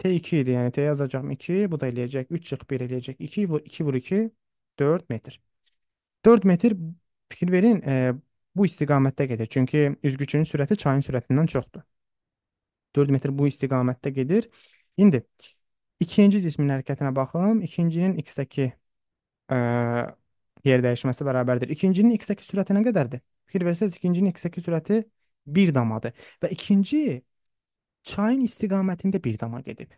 T2 idi, yəni T yazacağam 2, bu da eləyəcək 3 çıx 1 eləyəcək 2 vur 2 vur 2 4 metr. 4 metr fikir verin, e, bu istiqamətdə gedir. Çünki üzgüçünün sürəti çayın sürətindən çoxdur. 4 metr bu istiqamətdə gedir. İndi ikinci cismin hərəkətinə baxım. İkincinin x-dəki e, yer dəyişməsi bərabərdir. İkincinin x-dəki sürəti nə qədərdir? Fikir versəz, ikincinin x-dəki sürəti 0.5 bir damadır. Və ikinci çayın istiqamətində bir dama gedib.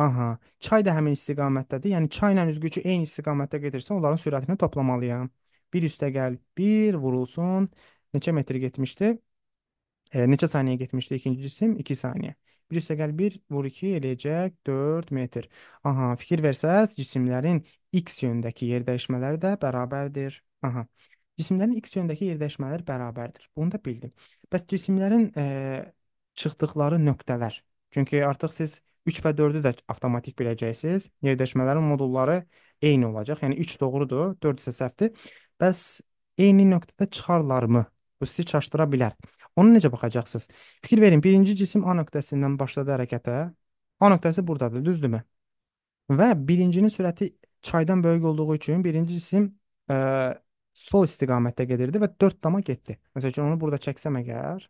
Aha, çay da həmin istiqamətdədir. Yəni çayla üzgücü eyni istiqamətdə gedirsə, onların sürətini toplamalıyam. 1 üstə gəl 1 vurulsun. Neçə metr getmişdi? E, neçə saniyə getmişdi ikinci cisim? 2 iki saniyə. 1 üstə gəl 1 vur 2 eləyəcək 4 metr. Aha, fikir versəz cisimlərin x yönündəki yer dəyişmələri də bərabərdir. Aha. Cisimlərin x yönündəki yerləşmələri bərabərdir. Bunu da bildim. Bəs cisimlərin e, çıxdıqları nöqtələr. Çünki artıq siz 3 və 4-ü də avtomatik biləcəksiniz. Yerləşmələrin modulları eyni olacaq. Yəni 3 doğrudur, 4 isə səhvdir. Bəs eyni nöqtədə çıxarlarmı? Bu sizi çaşdıra bilər. Ona necə baxacaqsınız? Fikir verin, birinci cisim A nöqtəsindən başladı hərəkətə. A nöqtəsi burdadır, düzdürmü? Və birincinin sürəti çaydan böyük olduğu üçün birinci cisim ə, e, sol istiqamətdə gedirdi və 4 dama getdi. Məsəl üçün onu burada çəksəm əgər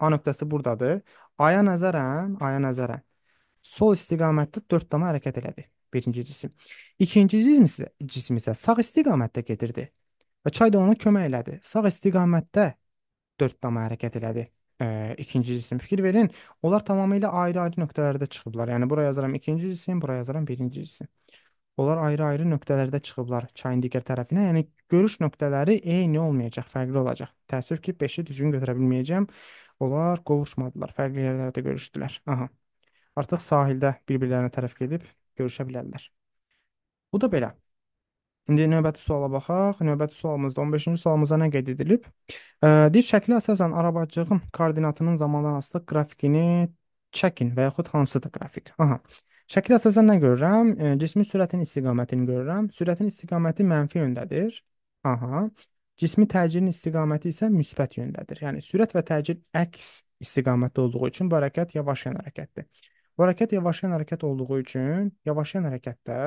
A nöqtəsi burdadır. Aya nəzərən, aya nəzərən sol istiqamətdə 4 dama hərəkət elədi. Birinci cisim. İkinci cisim isə, cisim isə sağ istiqamətdə gedirdi və çay da ona kömək elədi. Sağ istiqamətdə 4 dama hərəkət elədi. E, ikinci cisim fikir verin. Onlar tamamilə ayrı-ayrı nöqtələrdə çıxıblar. Yəni bura yazaram ikinci cisim, bura yazaram birinci cisim. Onlar ayrı-ayrı nöqtələrdə çıxıblar çayın digər tərəfinə. Yəni görüş nöqtələri eyni olmayacaq, fərqli olacaq. Təəssüf ki, 5-i düzgün götürə bilməyəcəm. Onlar qovuşmadılar, fərqli yerlərdə görüşdülər. Aha. Artıq sahildə bir-birlərinə tərəf gedib görüşə bilərlər. Bu da belə. İndi növbəti suala baxaq. Növbəti sualımızda 15-ci sualımıza nə qeyd edilib? E, deyir şəkli əsasən arabacığın koordinatının zamandan asılı qrafikini çəkin və yaxud hansıdır qrafik? Aha. Şəkili əsasən nə görürəm? E, Cismin sürətin istiqamətini görürəm. Sürətin istiqaməti mənfi yöndədir. Aha. Cismi təcrin istiqaməti isə müsbət yöndədir. Yəni sürət və təcir əks istiqamətdə olduğu üçün bu hərəkət yavaşayan hərəkətdir. Bu hərəkət yavaşayan hərəkət olduğu üçün yavaşayan hərəkətdə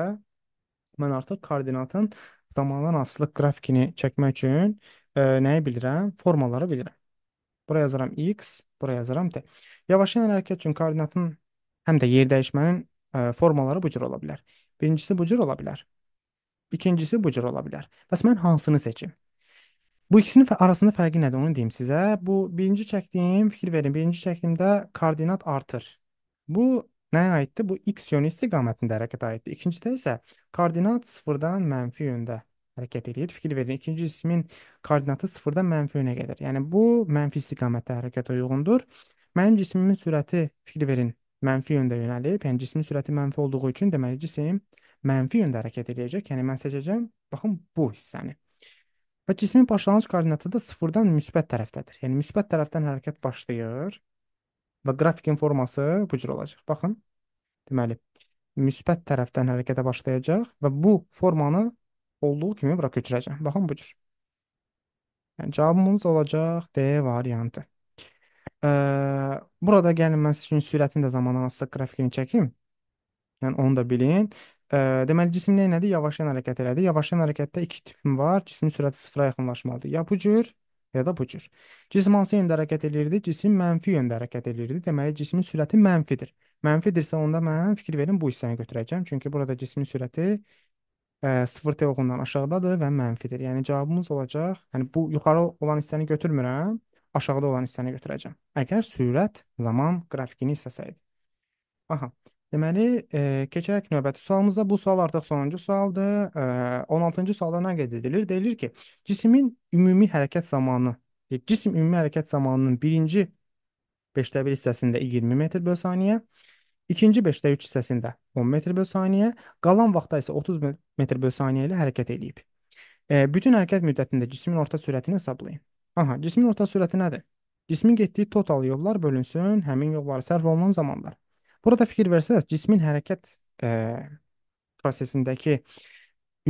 mən artıq koordinatın zamandan asılıq qrafikini çəkmək üçün e, nəyi bilirəm? Formaları bilirəm. Bura yazaram x, bura yazaram t. Yavaşayan hərəkət üçün koordinatın həm də yer dəyişmənin E, formaları bu cür ola bilər. Birincisi bu cür ola bilər. İkincisi bu cür ola bilər. Bəs mən hansını seçim? Bu ikisinin arasında fərqi nədir onu deyim sizə. Bu birinci çəkdiyim, fikir verin, birinci çəkdiyimdə koordinat artır. Bu nəyə aiddir? Bu x yönü istiqamətində hərəkətə aiddir. İkincidə isə koordinat 0-dan mənfi yöndə hərəkət edir. Fikir verin, ikinci cismin koordinatı 0-dan mənfi yönə gedir. Yəni bu mənfi istiqamətdə hərəkətə uyğundur. Mənim cismimin sürəti fikir verin, mənfi yöndə yönəlib, yəni cismin sürəti mənfi olduğu üçün deməli cisim mənfi yöndə hərəkət edəcək. Yəni mən seçəcəm baxın bu hissəni. Və cismin başlanğıc koordinatı da 0-dan müsbət tərəfdədir. Yəni müsbət tərəfdən hərəkət başlayır və qrafikin forması bu cür olacaq. Baxın. Deməli müsbət tərəfdən hərəkətə başlayacaq və bu formanı olduğu kimi bura köçürəcəm. Baxın bu cür. Yəni cavabımız olacaq D variantı. Ee, burada gəlin mən sizin üçün sürətini də zamanlamasız qrafikini çəkim. Yəni onu da bilin. Ee, deməli cisim nə elədi? Yavaşan hərəkət elədi. Yavaşan hərəkətdə iki tipim var. Cismin sürəti sıfıra yaxınlaşmalıdır. Ya bu cür, ya da bu cür. Cisim hansı yöndə hərəkət eləyirdi? Cisim mənfi yöndə hərəkət eləyirdi. Deməli cismin sürəti mənfidir. Mənfidirsə onda mən fikir verin bu hissəni götürəcəm. Çünki burada cismin sürəti e, sıfır t oğundan aşağıdadır və mənfidir. Yəni cavabımız olacaq. Yəni bu yuxarı olan hissəni götürmürəm aşağıda olan hissəni götürəcəm. Əgər sürət zaman qrafikini istəsəydi. Aha. Deməli, e, keçək növbəti sualımıza. Bu sual artıq sonuncu sualdır. E, 16-cı sualda nə qeyd edilir? Deyilir ki, cismin ümumi hərəkət zamanı, e, cisim ümumi hərəkət zamanının birinci 5-də 1 hissəsində 20 metr böl saniyə, ikinci 5-də 3 hissəsində 10 metr böl saniyə, qalan vaxtda isə 30 metr böl saniyə ilə hərəkət edib. E, bütün hərəkət müddətində cismin orta sürətini hesablayın. Aha, cismin orta sürəti nədir? Cismin getdiyi total yollar bölünsün həmin yolları sərf olunan zamanlar. Burada fikir versəniz, cismin hərəkət e, prosesindəki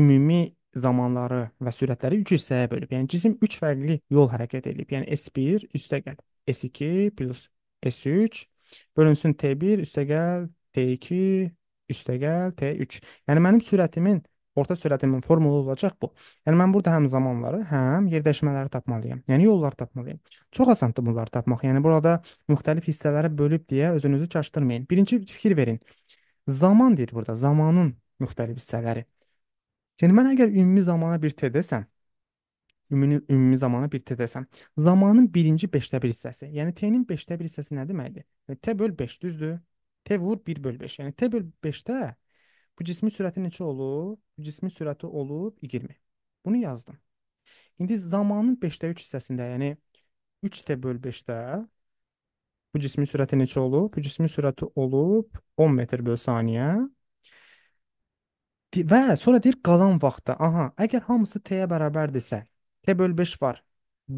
ümumi zamanları və sürətləri 3 hissəyə bölüb. Yəni cisim 3 fərqli yol hərəkət edib. Yəni S1 üstəgəl S2 plus S3 bölünsün T1 üstəgəl T2 üstəgəl T3. Yəni mənim sürətimin orta sürətimin formulu olacaq bu. Yəni mən burada həm zamanları, həm yerləşmələri tapmalıyam. Yəni yollar tapmalıyam. Çox asandır bunları tapmaq. Yəni burada müxtəlif hissələrə bölüb deyə özünüzü çaşdırmayın. Birinci fikir verin. Zaman deyir burada, zamanın müxtəlif hissələri. Yəni mən əgər ümumi zamana bir t desəm, ümumi ümumi zamana bir t desəm, zamanın birinci 5də 1 hissəsi, yəni t-nin 5də 1 hissəsi nə deməkdir? Yəni, t böl 5 düzdür? T vur 1 böl 5. Yəni t böl 5-də Bu cismin sürəti neçə olub? Bu cismin sürəti olub 20. Bunu yazdım. İndi zamanın 5-də 3 hissəsində, yəni 3t böl 5-də bu cismin sürəti neçə olub? Bu cismin sürəti olub 10 metr böl saniyə. Və sonra deyir qalan vaxtda, aha, əgər hamısı t-yə bərabərdirsə, t böl 5 var,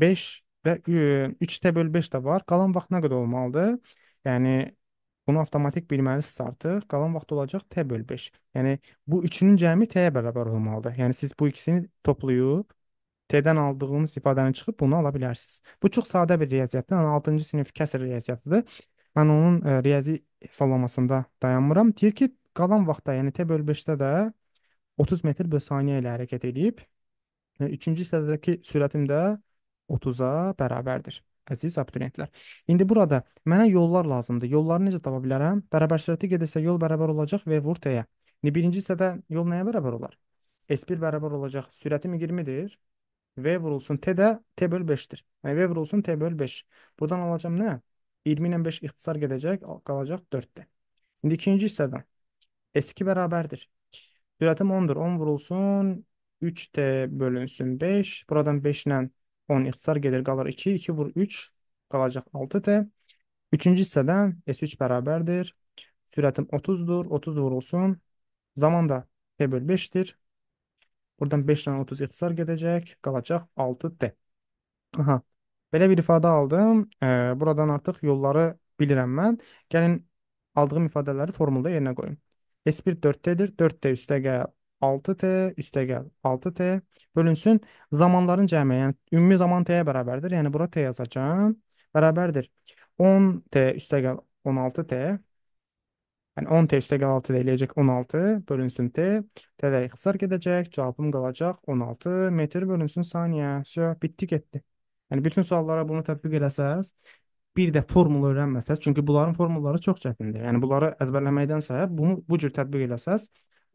5 və 3t böl 5 də var, qalan vaxt nə qədər olmalıdır? Yəni Bunu avtomatik bilməlisiniz artıq. Qalan vaxt olacaq t böl 5. Yəni bu üçünün cəmi t-yə bərabər olmalıdır. Yəni siz bu ikisini toplayıb t-dən aldığınız ifadəni çıxıb bunu ala bilərsiniz. Bu çox sadə bir riyaziyyatdır. Yəni 6-cı sinif kəsr riyaziyyatdır. Mən onun ə, e, riyazi hesablamamasında dayanmıram. Deyir ki, qalan vaxtda, yəni t böl 5-də də 30 metr böl saniyə ilə hərəkət edib. Yəni 3-cü hissədəki sürətim də 30-a bərabərdir. Əziz abituriyentlər, indi burada mənə yollar lazımdır. Yolları necə tapa bilərəm? Bərabər sürətə gedəsə yol bərabər olacaq V vur T-yə. İndi birinci hissədə yol nəyə bərabər olar? S1 bərabər olacaq. Sürətim 20-dir. V vurulsun T də T böl 5-dir. Yəni V vurulsun T böl 5. Buradan alacam nə? 20 ilə 5 ixtisar gedəcək, qalacaq 4-də. İndi ikinci hissədən S2 bərabərdir. Sürətim 10-dur. 10 vurulsun 3T bölünsün 5. Buradan 5 ilə 10 ixtisar gedir, qalır 2. 2 vur 3 qalacaq 6t. Üçüncü hissədən S3 bərabərdir. Sürətim 30-dur. 30 vurulsun. Zaman da T böl 5-dir. Buradan 5 ilə 30 ixtisar gedəcək. Qalacaq 6D. Aha. Belə bir ifadə aldım. E, buradan artıq yolları bilirəm mən. Gəlin aldığım ifadələri formulda yerinə qoyun. S1 4D-dir. 4D üstə gəl 6t üstəgəl 6t bölünsün zamanların cəmi, yəni ümumi zaman t-yə bərabərdir. Yəni bura t yazacağam. Bərabərdir 10t üstəgəl 16t. Yəni 10t üstəgəl 6 eləyəcək 16 bölünsün t. T-lər ixtisar gedəcək. Cavabım qalacaq 16 metr bölünsün saniyə. Sö, bitdi getdi. Yəni bütün suallara bunu tətbiq eləsəz, bir də formulu öyrənməsəz, çünki bunların formulları çox çətindir. Yəni bunları əzbərləməkdənsə, bunu bu cür tətbiq eləsəz,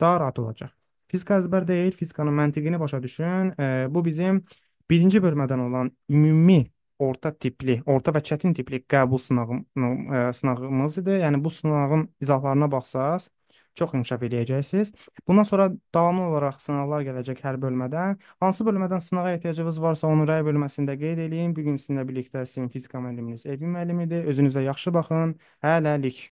daha rahat olacaq. Fizika əzbər deyil, fizikanın məntiqini başa düşün. E, bu bizim birinci bölmədən olan ümumi orta tipli, orta və çətin tipli qəbul sınağının e, sınağımız idi. Yəni bu sınağın izahlarına baxsaz, çox inkişaf edəcəksiniz. Bundan sonra davamlı olaraq sınaqlar gələcək hər bölmədən. Hansı bölmədən sınağa ehtiyacınız varsa, onu rəy bölməsində qeyd eləyin. Bu gün sizinlə birlikdə sizin fizika müəlliminiz Elvin müəllimidir. Özünüzə yaxşı baxın. Hələlik.